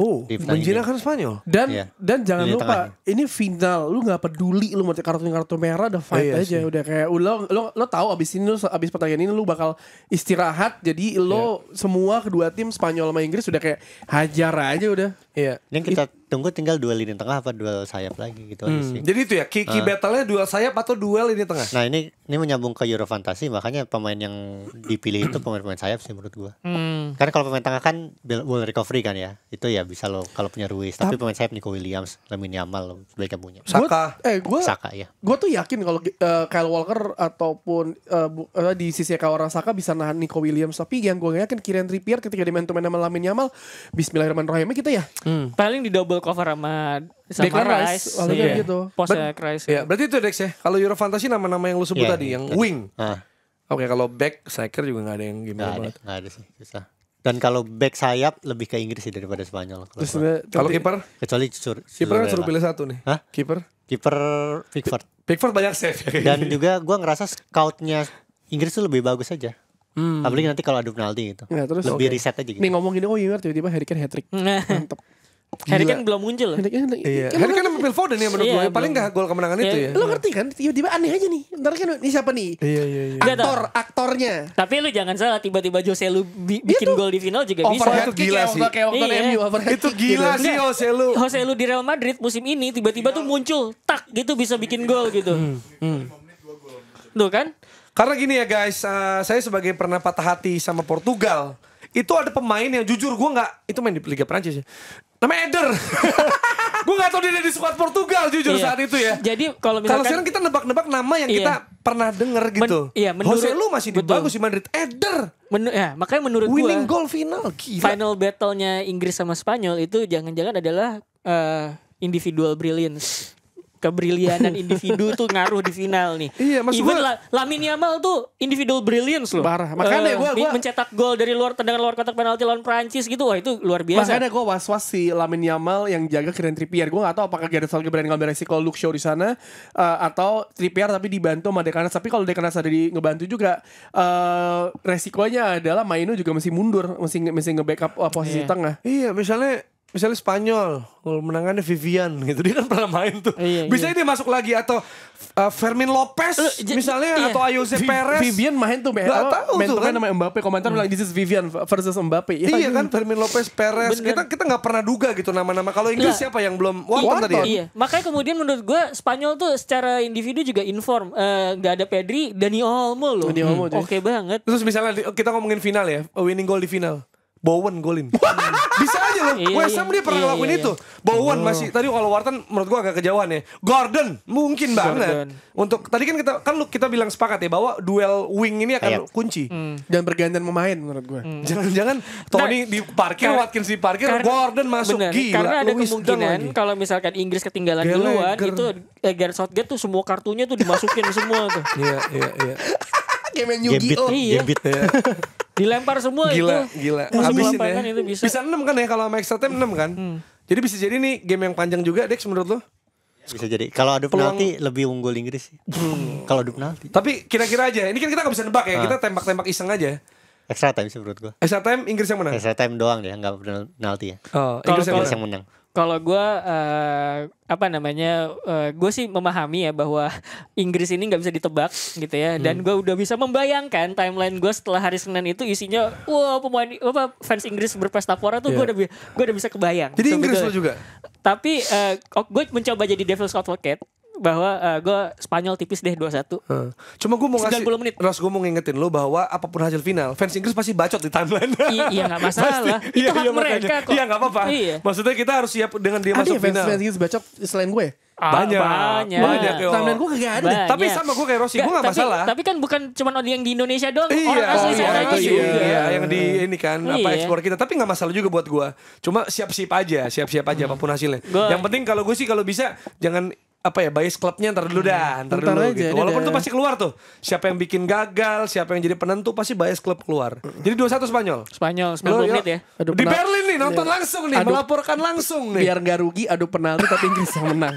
Oh, menjinakkan Spanyol. Dan yeah. dan jangan lupa ini final, lu nggak peduli lu mau kartu kartu merah udah fight oh, iya, aja sih. udah kayak lo lo lo tahu abis ini lu abis pertandingan ini lu bakal istirahat jadi lo yeah. semua kedua tim Spanyol sama Inggris udah kayak hajar aja udah. Iya. Yeah. Yang kita It, tunggu tinggal duel lini tengah apa duel sayap lagi gitu hmm. sih. Jadi itu ya kiki key eh. battle-nya duel sayap atau duel lini tengah. Nah, ini ini menyambung ke Euro Fantasy makanya pemain yang dipilih itu pemain-pemain sayap sih menurut gua. Hmm. Karena kalau pemain tengah kan ball recovery kan ya. Itu ya bisa lo kalau punya Ruiz, tapi, tapi pemain sayap Nico Williams, Lamine Yamal lo sebaiknya punya. Saka. Gua, eh, gua Saka ya. Gua tuh yakin kalau uh, Kyle Walker ataupun uh, di sisi kawaran Saka bisa nahan Nico Williams, tapi yang gua yakin Kieran Trippier ketika di main main sama Lamine Yamal, bismillahirrahmanirrahim kita gitu ya. Hmm. Paling di double full cover sama Declan Rice. Rice. Iya. gitu. Posnya Rice. Ya, iya. berarti itu Dex ya. Kalau Euro Fantasy nama-nama yang lu sebut yeah, tadi, iya, yang yeah. wing. Nah. Oke, okay, kalau back striker juga gak ada yang gimana gak banget. Ada, gak ada sih, susah. Dan kalau back sayap lebih ke Inggris sih daripada Spanyol. Kalau kiper? Kecuali sur, kiper kan suruh pilih satu nih. Hah? keeper Kiper Pickford. Pickford banyak save. Dan juga gue ngerasa scoutnya Inggris tuh lebih bagus aja. Hmm. Apalagi nanti kalau ada penalti gitu. Ya, terus, lebih okay. riset aja gitu. Nih ngomong gini, oh iya tiba-tiba Harry Kane hat-trick. Nah. Mantap. Harry Kane belum muncul. Harry Kane, iya. Harry Kane sama Phil Foden ya iya, menurut iya, Paling gak gol kemenangan iya. itu ya. Lo ngerti kan? Tiba-tiba aneh aja nih. Ntar kan ini siapa nih? Iya, iya, iya. Aktor, aktornya. Tapi lu jangan salah. Tiba-tiba Jose lu bi iya bikin gol di final juga bisa. Overhead gila sih. Kayak waktu iya. MU overhead Itu gila sih Jose lu. Jose lu di Real Madrid musim ini tiba-tiba tuh muncul. Tak gitu bisa bikin gol gitu. Hmm, hmm. Tuh kan? Karena gini ya guys, uh, saya sebagai pernah patah hati sama Portugal, itu ada pemain yang jujur gue nggak itu main di Liga Prancis ya. Nama Eder. gue gak tau dia ada di squad Portugal jujur iya. saat itu ya. Jadi kalau misalkan... Kalau sekarang kita nebak-nebak nama yang iya. kita pernah denger gitu. Men, iya, menurut, Jose lu masih di betul. bagus di Madrid. Eder. Men, ya, makanya menurut gue... Winning gua, goal final. Gila. Final battle-nya Inggris sama Spanyol itu jangan-jangan adalah uh, individual brilliance kebrilianan individu tuh ngaruh di final nih. Iya, maksud Even La, Lamine Yamal tuh individual brilliance loh. Parah. Makanya uh, gua, gua mencetak gol dari luar tendangan luar kotak penalti lawan Prancis gitu. Wah, itu luar biasa. Makanya gua was-was si Lamine Yamal yang jaga Kieran Trippier. Gua gak tahu apakah Gareth Southgate berani ngambil resiko Luke show di sana uh, atau Trippier tapi dibantu sama Dekanas. Tapi kalau Dekanas ada di ngebantu juga uh, resikonya adalah Maino juga mesti mundur, mesti masih nge-backup uh, posisi yeah. tengah. Iya, misalnya misalnya Spanyol gol menangannya Vivian gitu dia kan pernah main tuh iya, iya. bisa iya. dia masuk lagi atau uh, Fermin Lopez uh, misalnya iya. atau Ayose Vi Perez Vivian main tuh Gak tahu tuh kan namanya Mbappe komentar bilang this is Vivian versus Mbappe ya, iya kan Fermin Lopez Perez Bener. kita kita nggak pernah duga gitu nama-nama kalau Inggris siapa yang belum Wharton iya, tadi ya? iya. makanya kemudian menurut gue Spanyol tuh secara individu juga inform eh, nggak uh, ada Pedri Dani Olmo loh Dani Olmo hmm. oke okay banget terus misalnya kita ngomongin final ya winning goal di final Bowen golin bisa aja loh. Iya, West iya. Ham dia pernah iya, ngelakuin iya, itu. Bowen masih tadi kalau wartan menurut gua agak kejauhan ya. Gordon mungkin banget. Untuk tadi kan kita kan lu kita bilang sepakat ya bahwa duel wing ini akan kunci. Hmm. Dan pergantian pemain menurut gua. Hmm. Jangan-jangan nah, Tony di parkir, Watkins di parkir, Gordon masuk gila. Karena ada kemungkinan kalau misalkan Inggris ketinggalan duluan itu eh, Gareth Southgate tuh semua kartunya tuh dimasukin semua tuh. Iya, iya, iya game yang Yu-Gi-Oh. Iya. Gambit. Iya. Dilempar semua gila, itu. Gila, gila. ya. Kan itu bisa. bisa 6 kan ya kalau sama extra time 6 kan. Hmm. Jadi bisa jadi nih game yang panjang juga Dex menurut lo? Bisa jadi. Kalau adu penalti Peluang... lebih unggul Inggris sih. Hmm. Kalau adu penalti. Tapi kira-kira aja. Ini kan kita gak bisa nebak ya. Nah. Kita tembak-tembak iseng aja. Extra time sih menurut gua. Extra time Inggris yang menang. Extra time doang ya. nggak penalti ya. Oh, Inggris, kalo, yang, kalo, menang. Kalau gue uh, apa namanya, uh, eh, gue sih memahami ya bahwa Inggris ini nggak bisa ditebak gitu ya. Hmm. Dan gue udah bisa membayangkan timeline gue setelah hari Senin itu isinya, wow pemain apa fans Inggris berpesta pora tuh yeah. gue iya. udah gue udah bisa kebayang. Jadi so, Inggris gitu. lo juga. Tapi uh, eh, gue mencoba jadi devil's advocate bahwa uh, eh, gue Spanyol tipis deh 2-1. Hmm. Cuma gue mau ngasih 90 menit. Ras gue mau ngingetin lo bahwa apapun hasil final, fans Inggris pasti bacot di timeline. I iya nggak masalah. Pasti, iya, itu iya, hak iya, mereka makanya. kok. Iya nggak apa-apa. Iya. Maksudnya kita harus siap dengan dia Adi, masuk ya fans, final. Fans, Inggris bacot selain gue. Ah, banyak, banyak, banyak iya. yo. gue kagak ada. Tapi sama gue kayak Rossi, gue gak masalah. Tapi, kan bukan cuma yang di Indonesia doang, iya, orang asli oh, sana iya, juga. Iya, iya, yang di ini kan iya. apa ekspor kita. Tapi gak masalah juga buat gue. Cuma siap-siap aja, siap-siap aja hmm. apapun hasilnya. Gua, yang penting kalau gue sih kalau bisa jangan apa ya bias klubnya ntar dulu iya, dah ntar, dulu aja, gitu walaupun itu pasti keluar tuh siapa yang bikin gagal siapa yang jadi penentu pasti bias klub keluar jadi dua satu Spanyol Spanyol sembilan menit ya, ya? adu di penalti. Berlin nih nonton iya. langsung nih adu, melaporkan langsung nih biar nggak rugi adu penalti tapi Inggris yang menang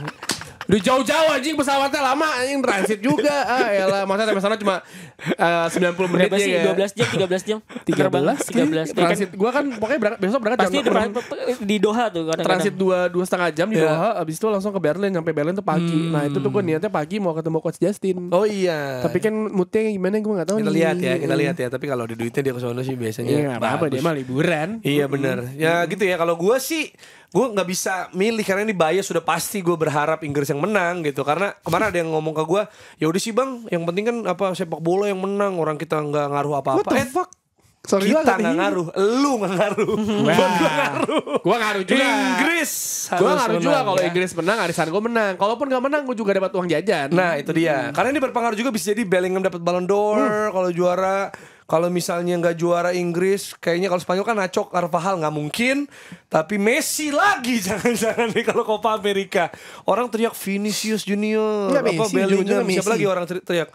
di jauh-jauh anjing pesawatnya lama anjing transit juga. Ah lah, masa sampai sana cuma eh, sembilan puluh menit aja. Ya. 12 jam, belas jam. 13, belas 13. Iya. Transit gua kan pokoknya berangkat, besok berangkat Pasti jam di Doha tuh kadang-kadang. Transit dua dua setengah jam di yeah. Doha, abis itu langsung ke Berlin, sampai Berlin tuh pagi. Hmm. Nah, itu tuh gua niatnya pagi mau ketemu coach Justin. Oh iya. Tapi kan moodnya gimana gua enggak tahu Kita nih. lihat ya, kita lihat ya. Tapi kalau ada duitnya dia ke sono sih biasanya. Iya, apa-apa dia mah liburan. Iya benar. Ya hmm. gitu ya kalau gua sih gue nggak bisa milih karena ini bias sudah pasti gue berharap Inggris yang menang gitu karena kemarin ada yang ngomong ke gue ya udah sih bang yang penting kan apa sepak bola yang menang orang kita nggak ngaruh apa-apa What the eh, fuck? Sorry, kita nggak ngaruh, lu nggak ngaruh, nah, ngaruh, gue ngaruh juga. Inggris, gue ngaruh juga kalau ya. Inggris menang, arisan gue menang. Kalaupun nggak menang, gue juga dapat uang jajan. Nah itu dia. Hmm. Karena ini berpengaruh juga bisa jadi Bellingham dapat Ballon d'Or hmm. kalau juara, kalau misalnya nggak juara Inggris, kayaknya kalau Spanyol kan acok Carvajal nggak mungkin. Tapi Messi lagi jangan-jangan nih kalau Copa Amerika. Orang teriak Vinicius Junior, Nggak, iya, apa Messi, Bellingham, Junior, siapa Messi. lagi orang teriak?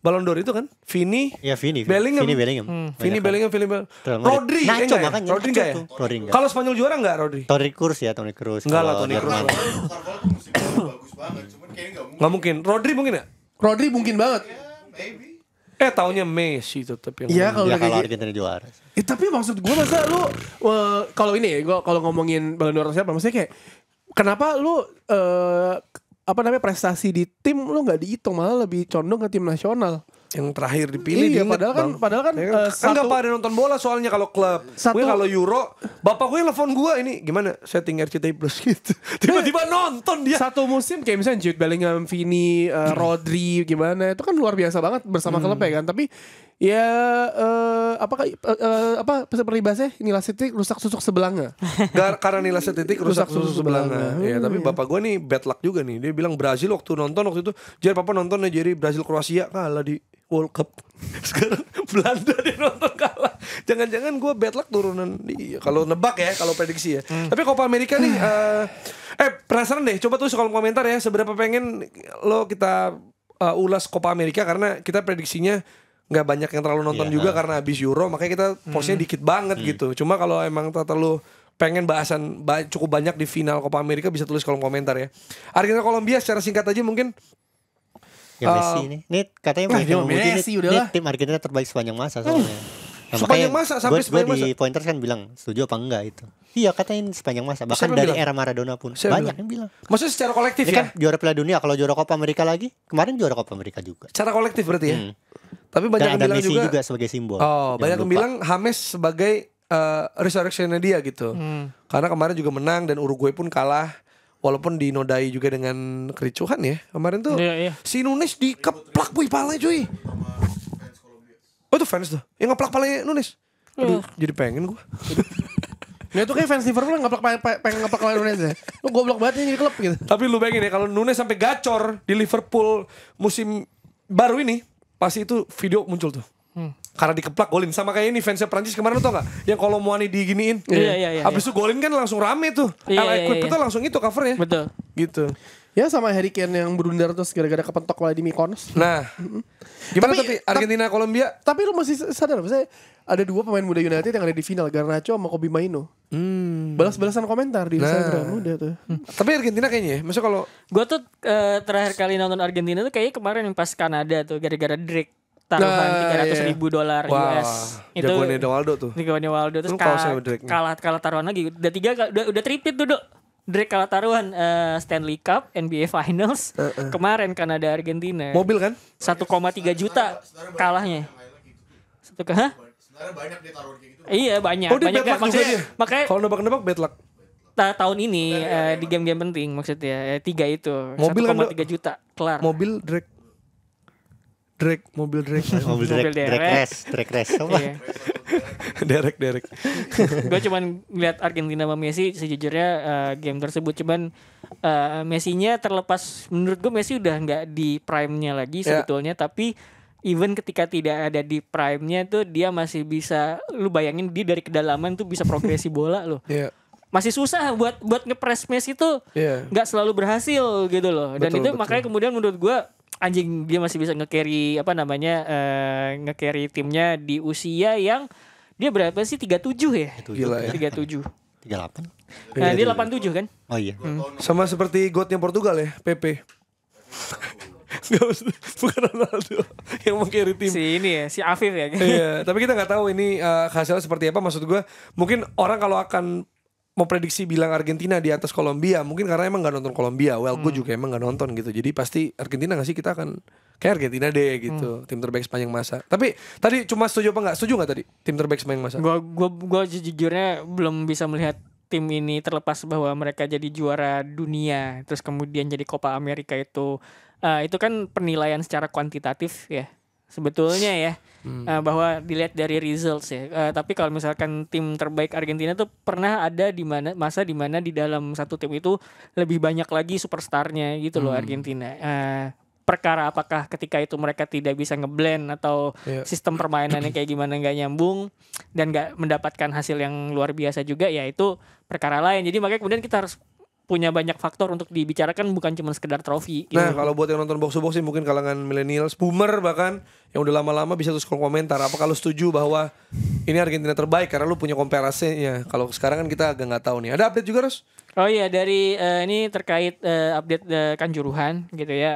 Ballon d'Or itu kan Vini, ya Vini, Bellingham, Vini Bellingham, hmm. Vini kan. Bellingham, Vini Bellingham, Rodri, Nah, coba kan. Rodri enggak ya? Rodri enggak. Kalau Spanyol juara enggak Rodri? Tony Cruz ya, Tony Cruz. Enggak lah Tony Toni Kroos. Bagus banget, cuman kayaknya enggak mungkin. Enggak mungkin. Rodri mungkin enggak? Ya? Rodri mungkin banget. Yeah, maybe. Eh tahunnya Messi tetap yang Iya kalau ya, kalau Argentina juara. Eh, tapi maksud gue masa lu uh, kalau ini ya, gue kalau ngomongin Ballon d'Or siapa maksudnya kayak kenapa lu uh, apa namanya prestasi di tim lu nggak dihitung malah lebih condong ke tim nasional yang terakhir dipilih iya, padahal kan bang. padahal kan, ya, kan, uh, kan satu... pada nonton bola soalnya kalau klub satu... gue kalau Euro bapak gue telepon gue ini gimana setting RCTI Plus gitu tiba-tiba nonton dia satu musim kayak misalnya Jude Bellingham, Vini, uh, Rodri gimana itu kan luar biasa banget bersama hmm. klub ya kan tapi ya uh, apa uh, uh, apa seperti bahasa nilai titik rusak susuk sebelanga Gar, karena nilai titik rusak, rusak susuk, susuk sebelanga hmm, ya tapi iya. bapak gue nih bad luck juga nih dia bilang Brazil waktu nonton waktu itu jadi papa nonton nih jadi Brazil Kroasia kalah di World Cup sekarang Belanda dia nonton kalah jangan-jangan gue bad luck turunan iya, kalau nebak ya kalau prediksi ya hmm. tapi Copa America nih uh, eh penasaran deh coba tulis kolom komentar ya seberapa pengen lo kita uh, ulas Copa America karena kita prediksinya nggak banyak yang terlalu nonton yeah. juga karena habis Euro makanya kita posnya hmm. dikit banget hmm. gitu cuma kalau emang terlalu pengen bahasan cukup banyak di final Copa America bisa tulis kolom komentar ya Argentina Kolombia secara singkat aja mungkin Ya Messi uh, ehm, nih. Ini katanya nah, Messi, Messi ini, ini tim Argentina terbaik sepanjang masa eh, soalnya. Nah, sepanjang masa sampai gue, sepanjang gue masa. di Pointers kan bilang setuju apa enggak itu. Iya katanya sepanjang masa bahkan Siapa dari bilang? era Maradona pun Siapa banyak bilang? yang bilang. Maksudnya secara kolektif ini kan ya. kan juara Piala Dunia kalau juara Copa Amerika lagi kemarin juara Copa Amerika juga. Secara kolektif berarti ya. Hmm. Tapi banyak Dan yang bilang Messi juga, juga sebagai simbol. Oh, banyak yang bilang Hames sebagai uh, resurrectionnya dia gitu. Hmm. Karena kemarin juga menang dan Uruguay pun kalah walaupun dinodai juga dengan kericuhan ya kemarin tuh iya, iya. si Nunes dikeplak boy pala cuy oh itu fans tuh yang ngeplak pala Nunes iya. Aduh, jadi pengen gue Nah itu kayak fans Liverpool yang ngeplak pengen ngeplak lawan Nunes ya. Lu goblok banget ini klub gitu. Tapi lu bayangin ya kalau Nunes sampai gacor di Liverpool musim baru ini, pasti itu video muncul tuh karena dikeplak golin sama kayak ini fansnya Prancis kemarin lo tau gak yang kalau Muani diginiin iya, iya iya iya abis itu golin kan langsung rame tuh iya, LA iya, Equip itu iya. langsung itu covernya betul gitu Ya sama Harry Kane yang berundar terus gara-gara kepentok oleh di Mykonos. Nah. Gimana tapi, tapi Argentina ta Kolombia? Tapi lu masih sadar saya ada dua pemain muda United yang ada di final Garnacho sama Kobe Maino. Hmm. Balas-balasan komentar di nah. Instagram udah tuh. Hmm. Tapi Argentina kayaknya ya. Maksudnya kalau gua tuh uh, terakhir kali nonton Argentina tuh kayaknya kemarin yang pas Kanada tuh gara-gara Drake taruhan nah, tiga nah, ratus ribu iya. dolar wow. US itu jagoannya Waldo tuh jagoannya Waldo terus kalah, kalah kalah taruhan lagi udah tiga udah udah tripit tuh dok Drake kalah taruhan uh, Stanley Cup NBA Finals uh, uh. kemarin Kanada Argentina mobil kan 1,3 juta kalahnya gitu. satu ke hah? Gitu. iya banyak oh, banyak kan, maksudnya makanya kalau nebak-nebak bad luck ta tahun ini uh, di game-game penting maksudnya ya, tiga itu 1,3 kan, juta kelar mobil Drake direk mobil derek, mobil iya. derek, derek, S race drag apa derek derek gue cuman ngeliat Argentina sama Messi sejujurnya uh, game tersebut cuman uh, Messinya terlepas menurut gue Messi udah nggak di prime-nya lagi yeah. sebetulnya tapi even ketika tidak ada di prime-nya tuh dia masih bisa lu bayangin dia dari kedalaman tuh bisa progresi bola loh yeah masih susah buat buat ngepres Messi itu iya. nggak yeah. selalu berhasil gitu loh dan itu betul. makanya kemudian menurut gue anjing dia masih bisa nge-carry apa namanya uh, nge-carry timnya di usia yang dia berapa sih 37 ya? Gila ya. 37. 38. Nah, dia 87 kan? Oh iya. Hmm. Sama seperti godnya Portugal ya, PP. Gak bukan Ronaldo yang mau carry tim. Si ini ya, si Afif ya. iya, tapi kita nggak tahu ini uh, hasilnya seperti apa. Maksud gue, mungkin orang kalau akan mau prediksi bilang Argentina di atas Kolombia mungkin karena emang gak nonton Kolombia well hmm. gue juga emang gak nonton gitu jadi pasti Argentina gak sih kita akan kayak Argentina deh gitu hmm. tim terbaik sepanjang masa tapi tadi cuma setuju apa nggak setuju gak tadi tim terbaik sepanjang masa gue gua, gua jujurnya belum bisa melihat tim ini terlepas bahwa mereka jadi juara dunia terus kemudian jadi Copa America itu uh, itu kan penilaian secara kuantitatif ya sebetulnya ya hmm. uh, bahwa dilihat dari results ya. Uh, tapi kalau misalkan tim terbaik Argentina tuh pernah ada di mana masa di mana di dalam satu tim itu lebih banyak lagi superstarnya gitu loh hmm. Argentina. Uh, perkara apakah ketika itu mereka tidak bisa ngeblend atau yeah. sistem permainannya kayak gimana nggak nyambung dan nggak mendapatkan hasil yang luar biasa juga ya itu perkara lain jadi makanya kemudian kita harus punya banyak faktor untuk dibicarakan bukan cuma sekedar trofi. Gitu. Nah kalau buat yang nonton box box sih mungkin kalangan milenials, boomer bahkan yang udah lama-lama bisa terus komentar apa kalau setuju bahwa ini Argentina terbaik karena lu punya komparasinya. Kalau sekarang kan kita agak nggak tahu nih. Ada update juga Ros? Oh iya dari uh, ini terkait uh, update uh, kanjuruhan gitu ya.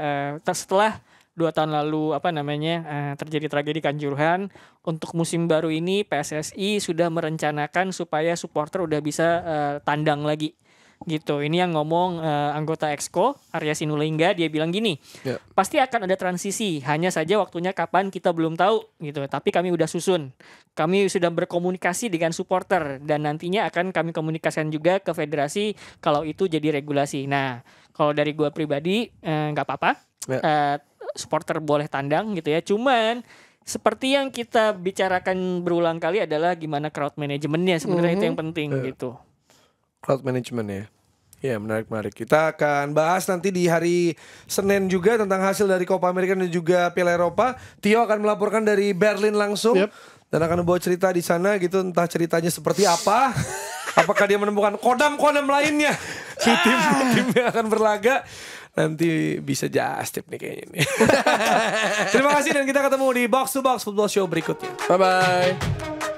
Uh, setelah dua tahun lalu apa namanya uh, terjadi tragedi kanjuruhan untuk musim baru ini PSSI sudah merencanakan supaya supporter udah bisa uh, tandang lagi gitu. Ini yang ngomong uh, anggota Exco Arya Sinulinga dia bilang gini, yeah. pasti akan ada transisi, hanya saja waktunya kapan kita belum tahu gitu. Tapi kami udah susun, kami sudah berkomunikasi dengan supporter dan nantinya akan kami komunikasikan juga ke federasi kalau itu jadi regulasi. Nah, kalau dari gua pribadi eh, nggak uh, apa-apa, yeah. Ya. uh, supporter boleh tandang gitu ya. Cuman seperti yang kita bicarakan berulang kali adalah gimana crowd manajemennya sebenarnya mm -hmm. itu mhm. yang penting yeah. gitu cloud management ya. Ya menarik menarik. Kita akan bahas nanti di hari Senin juga tentang hasil dari Copa America dan juga Piala Eropa. Tio akan melaporkan dari Berlin langsung yep. dan akan membawa cerita di sana gitu. Entah ceritanya seperti apa. Apakah dia menemukan kodam-kodam lainnya? Si tim ah. tim yang akan berlaga nanti bisa jastip nih kayaknya ini. Terima kasih dan kita ketemu di Box to Box Football Show berikutnya. Bye bye.